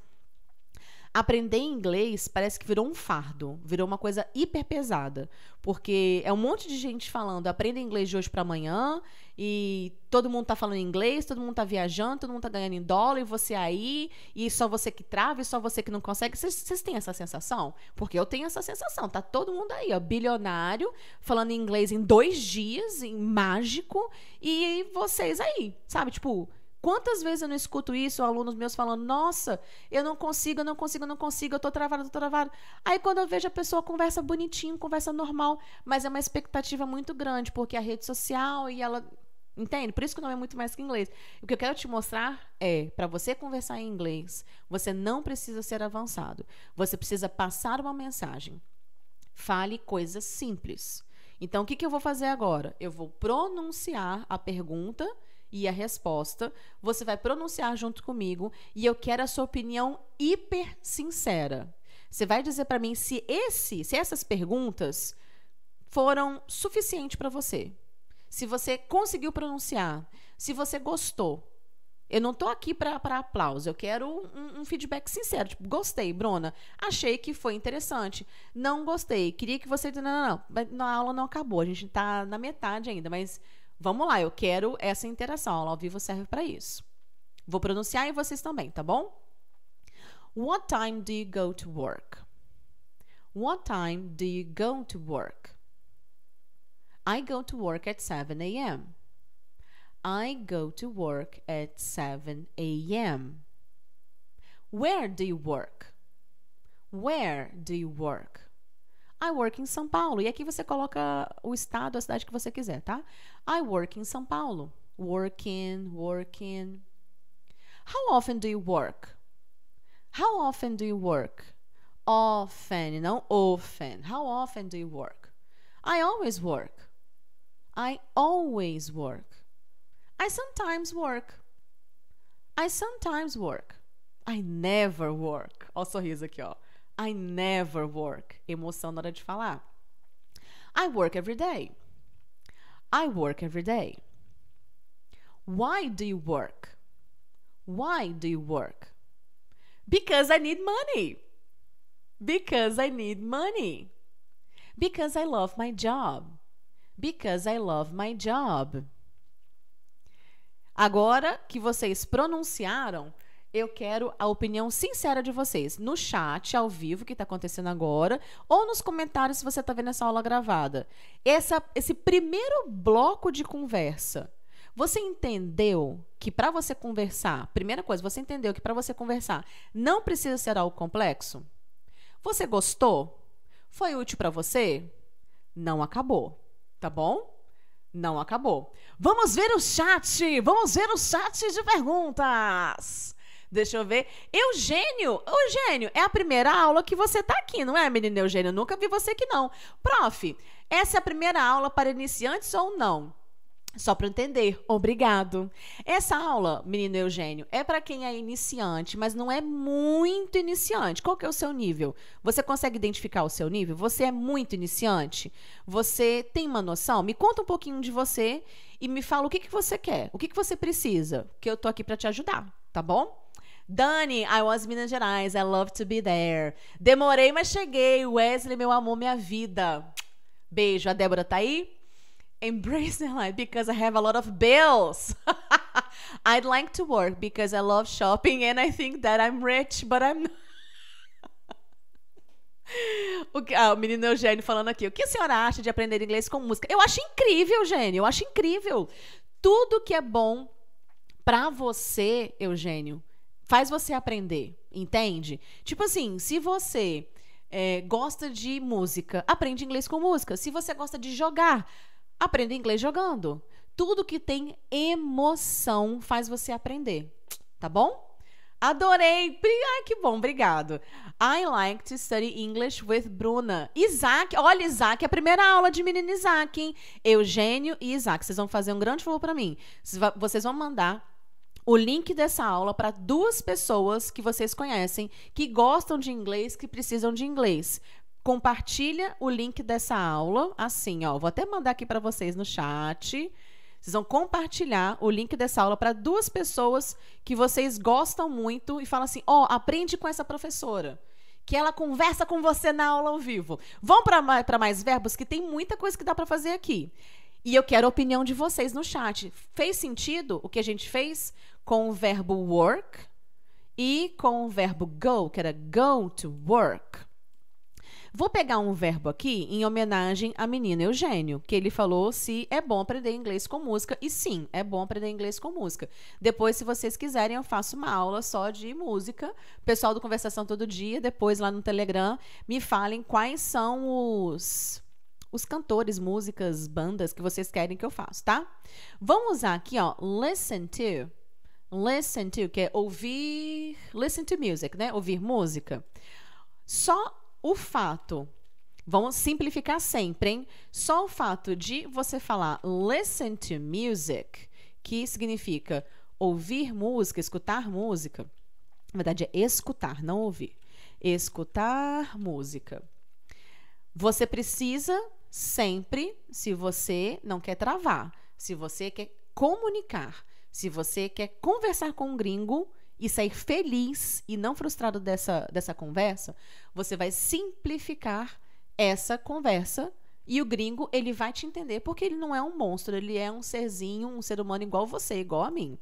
A: aprender inglês parece que virou um fardo, virou uma coisa hiper pesada, porque é um monte de gente falando, aprenda inglês de hoje para amanhã, e todo mundo tá falando inglês, todo mundo tá viajando, todo mundo tá ganhando em dólar, e você aí, e só você que trava, e só você que não consegue. Vocês têm essa sensação? Porque eu tenho essa sensação, tá todo mundo aí, ó, bilionário, falando inglês em dois dias, em mágico, e vocês aí, sabe? Tipo, Quantas vezes eu não escuto isso, alunos meus falando, nossa, eu não consigo, eu não consigo, eu não consigo, eu tô travado, eu tô travado. Aí quando eu vejo a pessoa conversa bonitinho, conversa normal, mas é uma expectativa muito grande, porque a rede social e ela. Entende? Por isso que o nome é muito mais que inglês. O que eu quero te mostrar é, para você conversar em inglês, você não precisa ser avançado. Você precisa passar uma mensagem. Fale coisas simples. Então, o que, que eu vou fazer agora? Eu vou pronunciar a pergunta e a resposta. Você vai pronunciar junto comigo e eu quero a sua opinião hiper sincera. Você vai dizer para mim se esse, se essas perguntas foram suficientes para você. Se você conseguiu pronunciar, se você gostou. Eu não estou aqui para aplauso, eu quero um, um, feedback sincero. Tipo, gostei, Bruna, achei que foi interessante. Não gostei, queria que você. Não, não, não. A aula não acabou, a gente está na metade ainda, mas Vamos lá, eu quero essa interação. A aula ao vivo serve para isso. Vou pronunciar e vocês também, tá bom? What time do you go to work? What time do you go to work? I go to work at 7 a.m. I go to work at 7 a.m. Where do you work? Where do you work? I work in São Paulo. E aqui você coloca o estado, a cidade que você quiser, tá? I work in São Paulo. Working, working. How often do you work? How often do you work? Often, não often. How often do you work? I always work. I always work. I sometimes work. I sometimes work. I never work. Ó o sorriso aqui, ó. I never work. Emoção na hora de falar. I work every day. I work every day. Why do you work? Why do you work? Because I need money. Because I need money. Because I love my job. Because I love my job. Agora que vocês pronunciaram, eu quero a opinião sincera de vocês. No chat, ao vivo, que está acontecendo agora, ou nos comentários se você está vendo essa aula gravada. Essa, esse primeiro bloco de conversa. Você entendeu que para você conversar, primeira coisa, você entendeu que para você conversar não precisa ser algo complexo? Você gostou? Foi útil para você? Não acabou, tá bom? Não acabou. Vamos ver o chat! Vamos ver o chat de perguntas! Deixa eu ver. Eugênio, Eugênio, é a primeira aula que você tá aqui, não é, menina Eugênio? nunca vi você aqui, não. Prof, essa é a primeira aula para iniciantes ou não? Só para entender, obrigado. Essa aula, menino Eugênio, é para quem é iniciante, mas não é muito iniciante. Qual que é o seu nível? Você consegue identificar o seu nível? Você é muito iniciante? Você tem uma noção? Me conta um pouquinho de você e me fala o que, que você quer, o que, que você precisa, que eu tô aqui para te ajudar, tá bom? Dani, I was Minas Gerais, I love to be there. Demorei, mas cheguei. Wesley, meu amor, minha vida. Beijo. A Débora tá aí? Embrace my life because I have a lot of bills. <laughs> I'd like to work because I love shopping and I think that I'm rich, but I'm not. <laughs> O, que, ah, o menino Eugênio falando aqui. O que a senhora acha de aprender inglês com música? Eu acho incrível, Eugênio. Eu acho incrível. Tudo que é bom para você, Eugênio, faz você aprender, entende? Tipo assim, se você é, gosta de música, aprende inglês com música. Se você gosta de jogar, aprende inglês jogando. Tudo que tem emoção faz você aprender, tá bom? Adorei! Ai, que bom, obrigado. I like to study English with Bruna. Isaac, olha, Isaac, é a primeira aula de menino Isaac, hein? Eugênio e Isaac, vocês vão fazer um grande favor para mim. Vocês vão mandar o link dessa aula para duas pessoas que vocês conhecem que gostam de inglês, que precisam de inglês. Compartilha o link dessa aula, assim, ó, vou até mandar aqui para vocês no chat. Vocês vão compartilhar o link dessa aula para duas pessoas que vocês gostam muito e falam assim: "Ó, oh, aprende com essa professora" que ela conversa com você na aula ao vivo. Vão para mais, mais verbos, que tem muita coisa que dá para fazer aqui. E eu quero a opinião de vocês no chat. Fez sentido o que a gente fez com o verbo work e com o verbo go, que era go to work? Vou pegar um verbo aqui em homenagem à menina Eugênio, que ele falou se é bom aprender inglês com música. E sim, é bom aprender inglês com música. Depois, se vocês quiserem, eu faço uma aula só de música. Pessoal do Conversação Todo Dia, depois lá no Telegram, me falem quais são os os cantores, músicas, bandas que vocês querem que eu faça, tá? Vamos usar aqui, ó, listen to. Listen to, que é ouvir. Listen to music, né? Ouvir música. Só o fato. Vamos simplificar sempre, hein? Só o fato de você falar listen to music, que significa ouvir música, escutar música. Na verdade, é escutar, não ouvir. Escutar música. Você precisa sempre se você não quer travar, se você quer comunicar, se você quer conversar com um gringo e sair feliz e não frustrado dessa, dessa conversa, você vai simplificar essa conversa e o gringo ele vai te entender porque ele não é um monstro, ele é um serzinho, um ser humano igual você, igual a mim.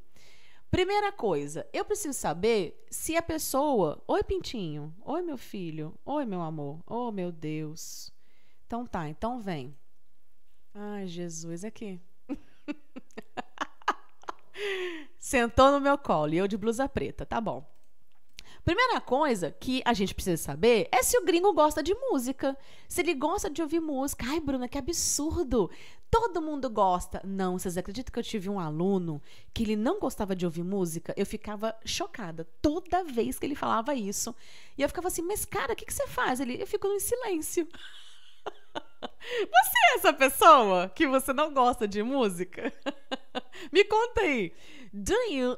A: Primeira coisa, eu preciso saber se a pessoa. Oi, Pintinho. Oi, meu filho. Oi, meu amor. Oh, meu Deus. Então tá, então vem. Ai, Jesus, aqui. <laughs> Sentou no meu colo e eu de blusa preta, tá bom. Primeira coisa que a gente precisa saber é se o gringo gosta de música. Se ele gosta de ouvir música. Ai, Bruna, que absurdo! Todo mundo gosta. Não, vocês acreditam que eu tive um aluno que ele não gostava de ouvir música? Eu ficava chocada toda vez que ele falava isso. E eu ficava assim, mas cara, o que, que você faz? Ele, eu fico em silêncio. Você é essa pessoa que você não gosta de música? <laughs> Me conta aí. Do you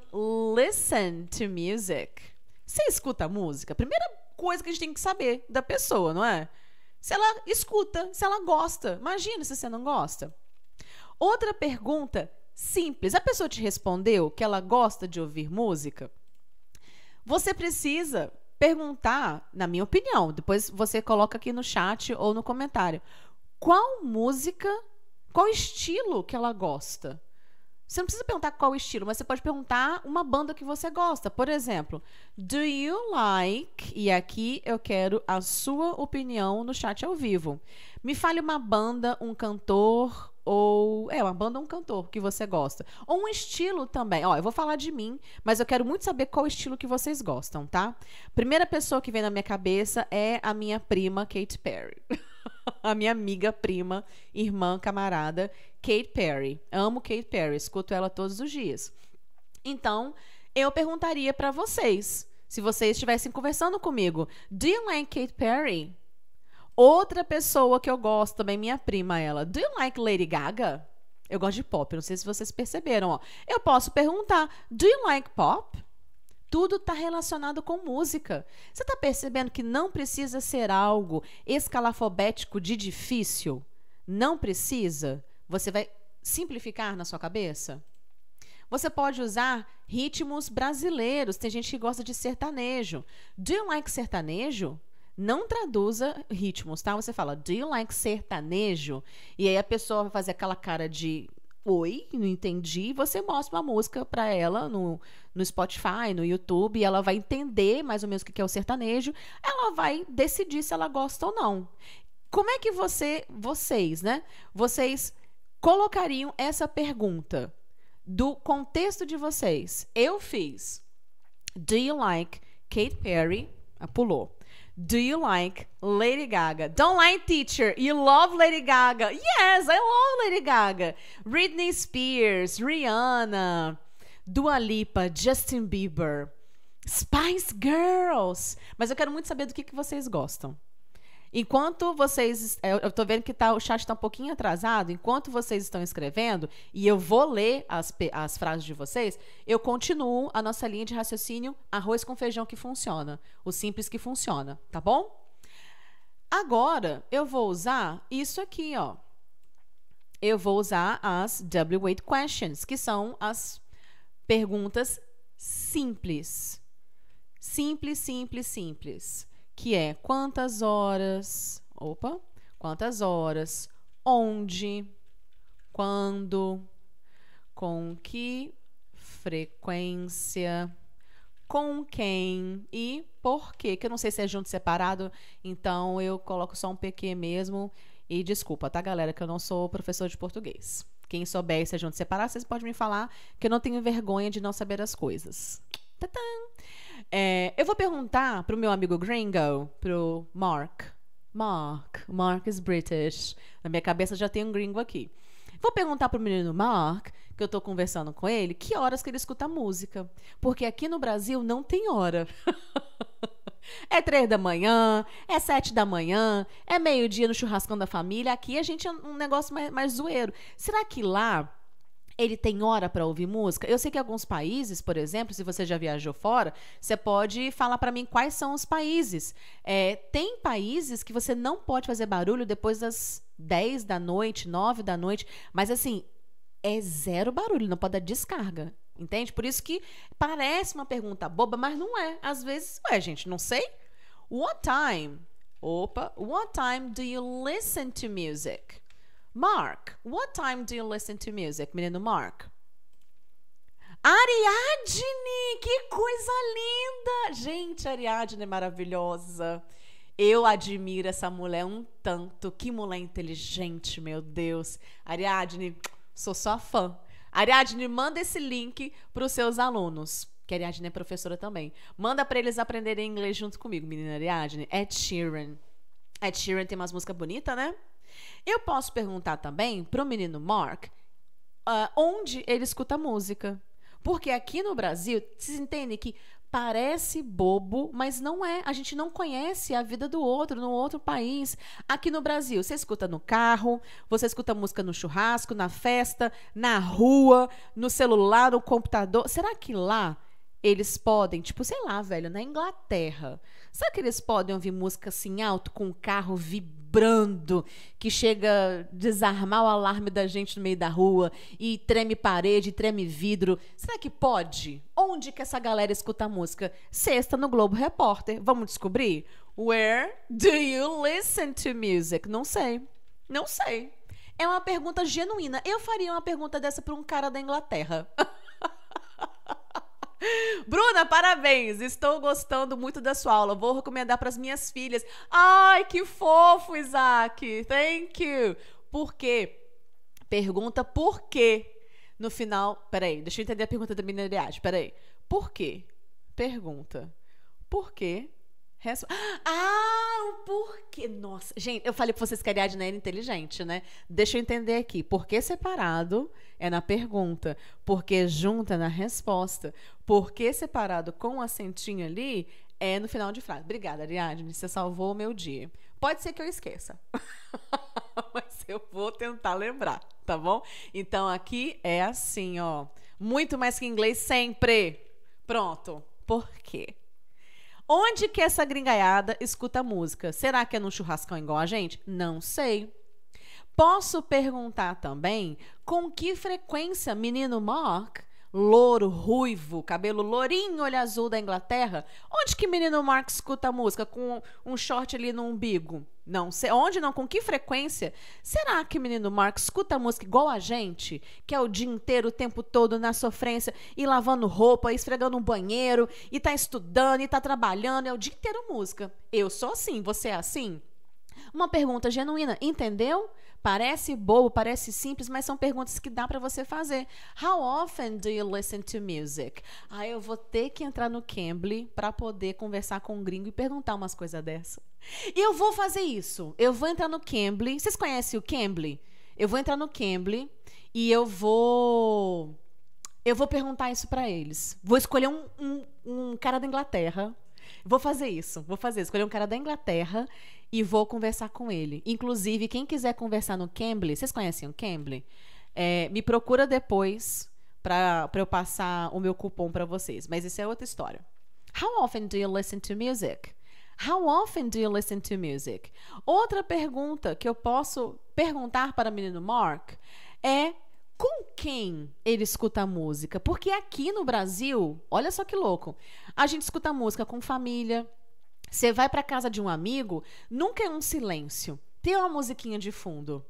A: listen to music? Você escuta música? Primeira coisa que a gente tem que saber da pessoa, não é? Se ela escuta, se ela gosta. Imagina se você não gosta. Outra pergunta simples. A pessoa te respondeu que ela gosta de ouvir música? Você precisa perguntar, na minha opinião, depois você coloca aqui no chat ou no comentário qual música, qual estilo que ela gosta. Você não precisa perguntar qual estilo, mas você pode perguntar uma banda que você gosta. Por exemplo, do you like? E aqui eu quero a sua opinião no chat ao vivo. Me fale uma banda, um cantor ou é uma banda, um cantor que você gosta, ou um estilo também. Ó, eu vou falar de mim, mas eu quero muito saber qual estilo que vocês gostam, tá? Primeira pessoa que vem na minha cabeça é a minha prima Kate Perry. <laughs> <laughs> a minha amiga, prima, irmã, camarada, Kate Perry. Amo Kate Perry, escuto ela todos os dias. Então, eu perguntaria para vocês, se vocês estivessem conversando comigo, do you like Kate Perry? Outra pessoa que eu gosto também, minha prima, ela, do you like Lady Gaga? Eu gosto de pop, não sei se vocês perceberam, ó. Eu posso perguntar, do you like pop? tudo está relacionado com música. Você está percebendo que não precisa ser algo escalafobético de difícil? Não precisa? Você vai simplificar na sua cabeça? Você pode usar ritmos brasileiros. Tem gente que gosta de sertanejo. Do you like sertanejo? Não traduza ritmos, tá? Você fala, do you like sertanejo? E aí a pessoa vai fazer aquela cara de oi, não entendi, você mostra uma música para ela no, no Spotify, no YouTube, ela vai entender mais ou menos o que é o sertanejo, ela vai decidir se ela gosta ou não. Como é que você, vocês, né? Vocês colocariam essa pergunta do contexto de vocês? Eu fiz. Do you like Kate Perry? Ela pulou. Do you like Lady Gaga? Don't lie, teacher. You love Lady Gaga. Yes, I love Lady Gaga. Britney Spears, Rihanna, Dua Lipa, Justin Bieber, Spice Girls. Mas eu quero muito saber do que, que vocês gostam. Enquanto vocês. É, eu estou vendo que tá, o chat está um pouquinho atrasado. Enquanto vocês estão escrevendo, e eu vou ler as, as frases de vocês, eu continuo a nossa linha de raciocínio arroz com feijão que funciona. O simples que funciona, tá bom? Agora eu vou usar isso aqui, ó. Eu vou usar as W8 questions, que são as perguntas simples. Simples, simples, simples que é quantas horas, opa, quantas horas, onde, quando, com que frequência, com quem e por quê. Que eu não sei se é junto separado, então eu coloco só um PQ mesmo. E desculpa, tá, galera, que eu não sou professor de português. Quem souber se é junto separado, vocês podem me falar que eu não tenho vergonha de não saber as coisas. Tadã! É, eu vou perguntar pro meu amigo gringo, pro Mark. Mark. Mark is British. Na minha cabeça já tem um gringo aqui. Vou perguntar pro menino Mark, que eu tô conversando com ele, que horas que ele escuta música. Porque aqui no Brasil não tem hora. <laughs> É três da manhã, é sete da manhã, é meio-dia no churrascão da família. Aqui a gente é um negócio mais, mais zoeiro. Será que lá ele tem hora para ouvir música? Eu sei que alguns países, por exemplo, se você já viajou fora, você pode falar para mim quais são os países. É, tem países que você não pode fazer barulho depois das 10 da noite, 9 da noite, mas assim, é zero barulho, não pode dar descarga. Entende? Por isso que parece uma pergunta boba, mas não é. Às vezes, ué, gente, não sei. What time? Opa, what time do you listen to music? Mark, what time do you listen to music? Menino Mark. Ariadne, que coisa linda! Gente, Ariadne é maravilhosa. Eu admiro essa mulher um tanto. Que mulher inteligente, meu Deus. Ariadne, sou só fã. Ariadne, manda esse link para os seus alunos. Que a Ariadne é professora também. Manda para eles aprenderem inglês junto comigo, menina Ariadne. É Sheeran. É Sheeran tem umas músicas bonitas, né? Eu posso perguntar também para o menino Mark uh, onde ele escuta música. Porque aqui no Brasil, vocês entendem que parece bobo, mas não é. A gente não conhece a vida do outro, no outro país. Aqui no Brasil, você escuta no carro, você escuta música no churrasco, na festa, na rua, no celular, no computador. Será que lá eles podem, tipo, sei lá, velho, na Inglaterra, será que eles podem ouvir música assim alto com o carro vibrando? vibrando, que chega a desarmar o alarme da gente no meio da rua e treme parede, treme vidro. Será que pode? Onde que essa galera escuta música? Sexta no Globo Repórter. Vamos descobrir? Where do you listen to music? Não sei. Não sei. É uma pergunta genuína. Eu faria uma pergunta dessa para um cara da Inglaterra. <laughs> <laughs> Bruna, parabéns! Estou gostando muito da sua aula. Vou recomendar para as minhas filhas. Ai, que fofo, Isaac! Thank you! Por quê? Pergunta por quê? No final, peraí, deixa eu entender a pergunta da mineriade. Peraí. Por quê? Pergunta. Por quê? Resp... Ah, o porquê. Nossa, gente, eu falei pra vocês que a Ariadne era é inteligente, né? Deixa eu entender aqui. Por que separado é na pergunta? Porque junta é na resposta? Porque separado com um acentinho ali é no final de frase. Obrigada, Ariadne, você salvou o meu dia. Pode ser que eu esqueça, <laughs> mas eu vou tentar lembrar, tá bom? Então aqui é assim, ó. Muito mais que inglês sempre. Pronto. Por quê? Onde que essa gringaiada escuta música? Será que é num churrascão igual a gente? Não sei. Posso perguntar também com que frequência menino Mark louro, ruivo, cabelo lourinho, olho azul da Inglaterra, onde que menino Mark escuta música com um short ali no umbigo? Não sei. Onde não? Com que frequência? Será que menino Mark escuta música igual a gente? Que é o dia inteiro, o tempo todo, na sofrência, e lavando roupa, e esfregando um banheiro, e tá estudando, e tá trabalhando, é o dia inteiro música. Eu sou assim, você é assim? Uma pergunta genuína, entendeu? Parece bobo, parece simples, mas são perguntas que dá para você fazer. How often do you listen to music? Ah, eu vou ter que entrar no Cambly para poder conversar com um gringo e perguntar umas coisas dessa. E eu vou fazer isso. Eu vou entrar no Cambly. Vocês conhecem o Cambly? Eu vou entrar no Cambly e eu vou eu vou perguntar isso para eles. Vou escolher um, um, um cara da Inglaterra Vou fazer isso, vou fazer. Escolher um cara da Inglaterra e vou conversar com ele. Inclusive, quem quiser conversar no Cambly, vocês conhecem o Cambly? É, me procura depois para eu passar o meu cupom para vocês. Mas isso é outra história. How often do you listen to music? How often do you listen to music? Outra pergunta que eu posso perguntar para o menino Mark é com quem ele escuta música? Porque aqui no Brasil, olha só que louco, a gente escuta música com família, você vai para casa de um amigo, nunca é um silêncio. Tem uma musiquinha de fundo.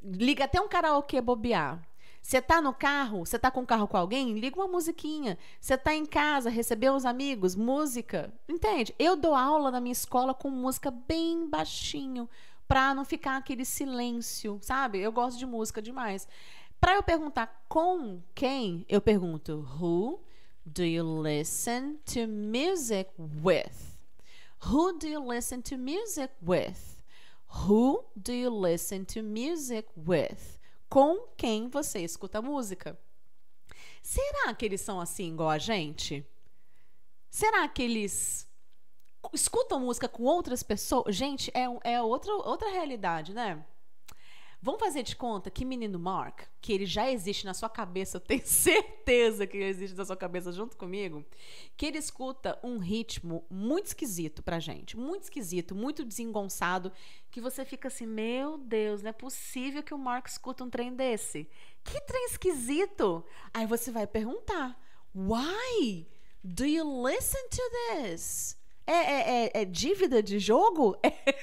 A: Liga até um karaokê bobear. Você tá no carro, você tá com o carro com alguém, liga uma musiquinha. Você tá em casa, recebeu os amigos, música. Entende? Eu dou aula na minha escola com música bem baixinho, para não ficar aquele silêncio, sabe? Eu gosto de música demais. Para eu perguntar com quem, eu pergunto who do you listen to music with? Who do you listen to music with? Who do you listen to music with? Com quem você escuta música? Será que eles são assim igual a gente? Será que eles escutam música com outras pessoas? Gente, é, é outra, outra realidade, né? Vamos fazer de conta que menino Mark, que ele já existe na sua cabeça, eu tenho <laughs> certeza que ele existe na sua cabeça junto comigo, que ele escuta um ritmo muito esquisito pra gente, muito esquisito, muito desengonçado, que você fica assim, meu Deus, não é possível que o Mark escuta um trem desse. Que trem esquisito! Aí você vai perguntar, why do you listen to this? É, é, é, é dívida de jogo? <laughs>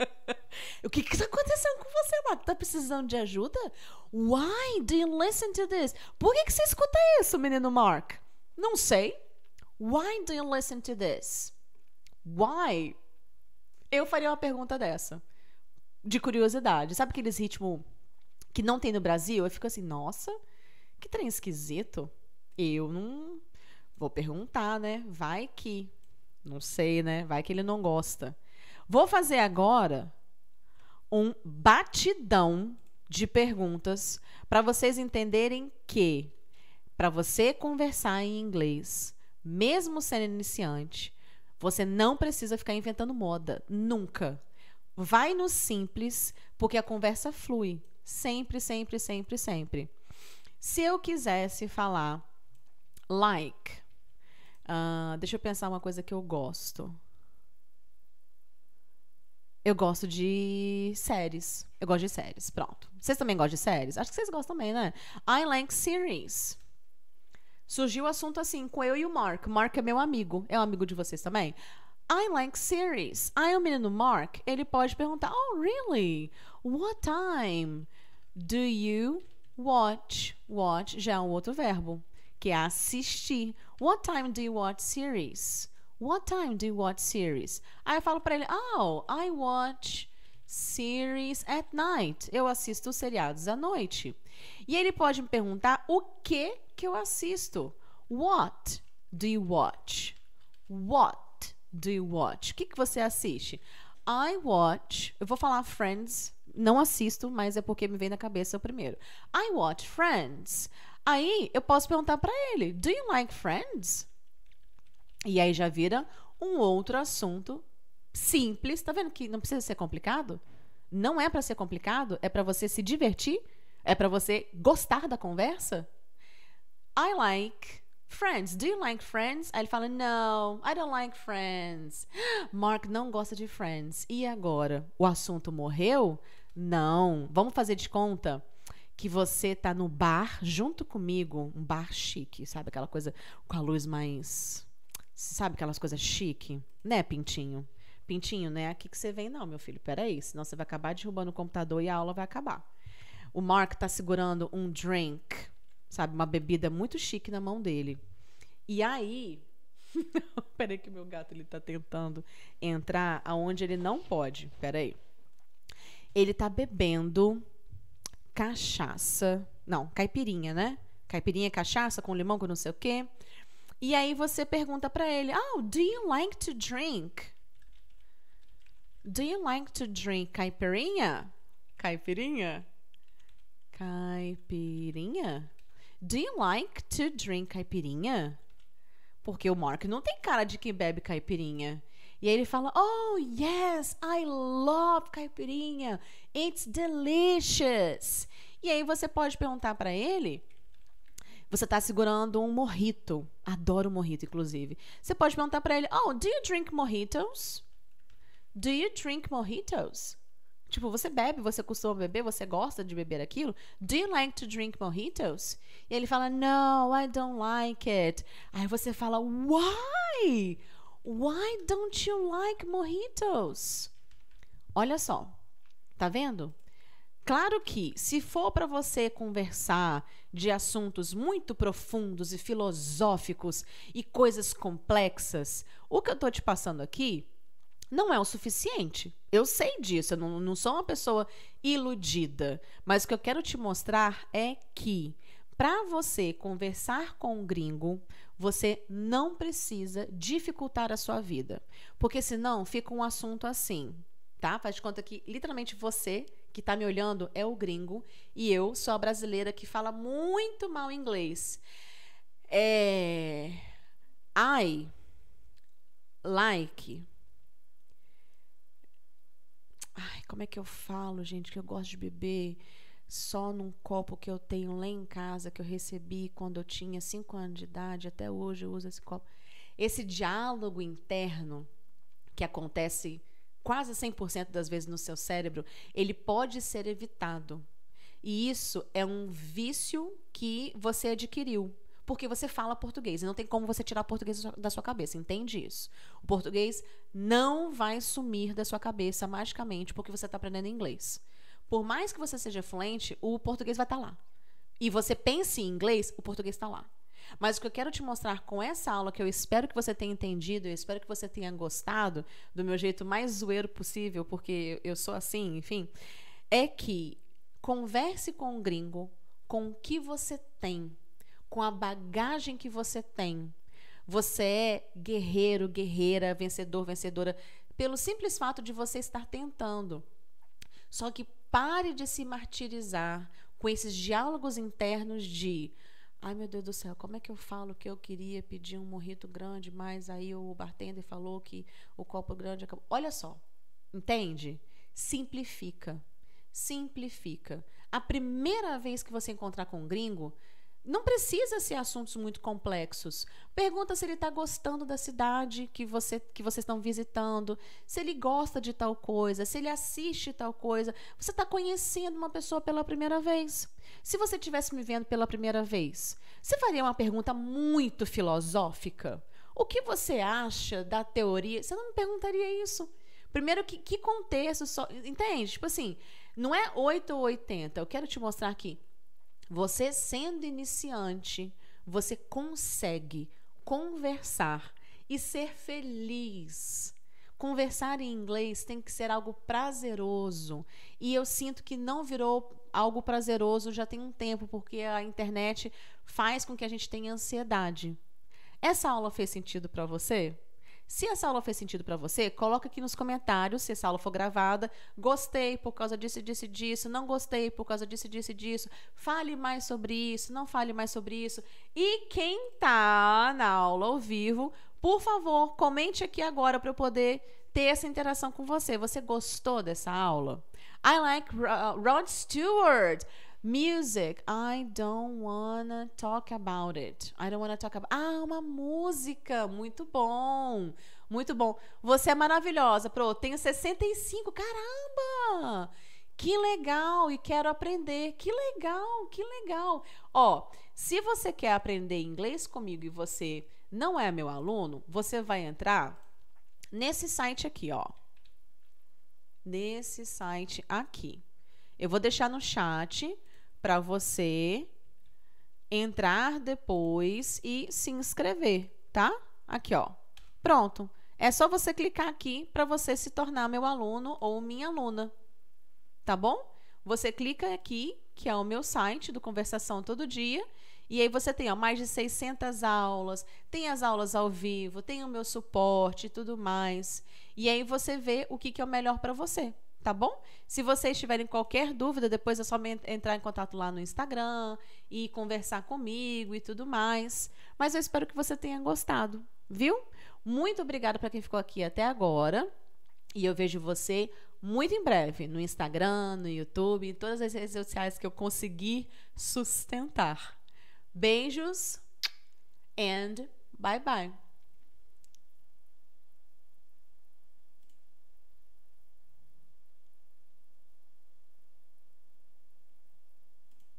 A: É. <laughs> o que que tá acontecendo com você, Marco? Tá precisando de ajuda? Why do you listen to this? Por que que você escuta isso, menino Mark? Não sei. Why do you listen to this? Why? Eu faria uma pergunta dessa. De curiosidade. Sabe aqueles ritmos que não tem no Brasil? Eu fico assim, nossa, que trem esquisito. Eu não vou perguntar, né? Vai que. Não sei, né? Vai que ele não gosta. Vou fazer agora um batidão de perguntas para vocês entenderem que para você conversar em inglês, mesmo sendo iniciante, você não precisa ficar inventando moda, nunca. Vai no simples, porque a conversa flui, sempre, sempre, sempre, sempre. Se eu quisesse falar like, uh, deixa eu pensar uma coisa que eu gosto. Eu gosto de séries. Eu gosto de séries, pronto. Vocês também gostam de séries? Acho que vocês gostam também, né? I like series. Surgiu o assunto assim com eu e o Mark. Mark é meu amigo. É um amigo de vocês também? I like series. Aí o menino Mark, ele pode perguntar: Oh, really? What time do you watch? Watch já é um outro verbo, que é assistir. What time do you watch series? What time do you watch series? Aí eu falo para ele, oh, I watch series at night. Eu assisto seriados à noite. E ele pode me perguntar o que que eu assisto. What do you watch? What do you watch? O que, que você assiste? I watch. Eu vou falar Friends. Não assisto, mas é porque me vem na cabeça o primeiro. I watch Friends. Aí eu posso perguntar para ele: Do you like Friends? E aí já vira um outro assunto simples. Tá vendo que não precisa ser complicado? Não é para ser complicado, é para você se divertir, é para você gostar da conversa. I like Friends, do you like Friends? Aí ele fala, no, I don't like Friends. Mark não gosta de Friends. E agora? O assunto morreu? Não. Vamos fazer de conta que você tá no bar junto comigo, um bar chique, sabe? Aquela coisa com a luz mais Sabe aquelas coisas chique? Né, Pintinho? Pintinho, né? Aqui que você vem, não, meu filho, peraí, senão você vai acabar derrubando o computador e a aula vai acabar. O Mark tá segurando um drink, sabe? Uma bebida muito chique na mão dele. E aí. <laughs> peraí, que meu gato ele tá tentando entrar aonde ele não pode. Peraí. Ele tá bebendo cachaça. Não, caipirinha, né? Caipirinha, cachaça com limão, com não sei o quê. E aí você pergunta para ele: "Oh, do you like to drink?" Do you like to drink caipirinha? Caipirinha? Caipirinha? Do you like to drink caipirinha? Porque o Mark não tem cara de que bebe caipirinha. E aí ele fala: Oh, yes, I love caipirinha. It's delicious. E aí você pode perguntar para ele: você está segurando um morrito. Adoro morrito, inclusive. Você pode perguntar para ele: Oh, do you drink mojitos? Do you drink mojitos? Tipo, você bebe, você costuma beber, você gosta de beber aquilo? Do you like to drink mojitos? E ele fala: No, I don't like it. Aí você fala: Why? Why don't you like mojitos? Olha só. Tá vendo? Claro que, se for para você conversar de assuntos muito profundos e filosóficos e coisas complexas, o que eu estou te passando aqui não é o suficiente. Eu sei disso, eu não, não sou uma pessoa iludida. Mas o que eu quero te mostrar é que, para você conversar com um gringo, você não precisa dificultar a sua vida. Porque senão fica um assunto assim, tá? Faz de conta que literalmente você que está me olhando é o gringo e eu sou a brasileira que fala muito mal inglês. É, I like. Ai, como é que eu falo, gente, que eu gosto de beber só num copo que eu tenho lá em casa, que eu recebi quando eu tinha 5 anos de idade, até hoje eu uso esse copo. Esse diálogo interno que acontece quase 100% das vezes no seu cérebro, ele pode ser evitado. E isso é um vício que você adquiriu. Porque você fala português e não tem como você tirar o português da sua cabeça, entende isso? O português não vai sumir da sua cabeça magicamente porque você está aprendendo inglês. Por mais que você seja fluente, o português vai estar tá lá. E você pense em inglês, o português está lá. Mas o que eu quero te mostrar com essa aula, que eu espero que você tenha entendido, eu espero que você tenha gostado, do meu jeito mais zoeiro possível, porque eu sou assim, enfim, é que converse com o um gringo com o que você tem, com a bagagem que você tem. Você é guerreiro, guerreira, vencedor, vencedora, pelo simples fato de você estar tentando. Só que pare de se martirizar com esses diálogos internos de Ai meu Deus do céu, como é que eu falo que eu queria pedir um morrito grande, mas aí o bartender falou que o copo grande acabou. Olha só, entende? Simplifica. Simplifica. A primeira vez que você encontrar com um gringo, não precisa ser assuntos muito complexos. Pergunta se ele está gostando da cidade que, você, que vocês estão visitando, se ele gosta de tal coisa, se ele assiste tal coisa. Você está conhecendo uma pessoa pela primeira vez. Se você estivesse me vendo pela primeira vez, você faria uma pergunta muito filosófica. O que você acha da teoria? Você não me perguntaria isso. Primeiro, que, que contexto só. Entende? Tipo assim, não é 8 ou 80. Eu quero te mostrar aqui você sendo iniciante, você consegue conversar e ser feliz. Conversar em inglês tem que ser algo prazeroso. E eu sinto que não virou algo prazeroso já tem um tempo, porque a internet faz com que a gente tenha ansiedade. Essa aula fez sentido para você? Se essa aula fez sentido para você, coloca aqui nos comentários se essa aula for gravada. Gostei por causa disso, disso, disso. Não gostei por causa disso, disso, disso. Fale mais sobre isso, não fale mais sobre isso. E quem tá na aula ao vivo, por favor, comente aqui agora para eu poder ter essa interação com você. Você gostou dessa aula? I like Rod Stewart. Music, I don't wanna talk about it. I don't wanna talk about. Ah, uma música, muito bom. Muito bom. Você é maravilhosa, pro. Tenho 65, caramba! Que legal e quero aprender. Que legal, que legal. Ó, se você quer aprender inglês comigo e você não é meu aluno, você vai entrar nesse site aqui, ó. Nesse site aqui. Eu vou deixar no chat para você entrar depois e se inscrever, tá? Aqui, ó. Pronto. É só você clicar aqui para você se tornar meu aluno ou minha aluna. Tá bom? Você clica aqui, que é o meu site do Conversação Todo Dia, e aí você tem ó, mais de 600 aulas, tem as aulas ao vivo, tem o meu suporte e tudo mais. E aí você vê o que, que é o melhor para você tá bom? Se vocês tiverem qualquer dúvida, depois é só entrar em contato lá no Instagram e conversar comigo e tudo mais. Mas eu espero que você tenha gostado, viu? Muito obrigada para quem ficou aqui até agora. E eu vejo você muito em breve no Instagram, no YouTube, em todas as redes sociais que eu consegui sustentar. Beijos and bye bye.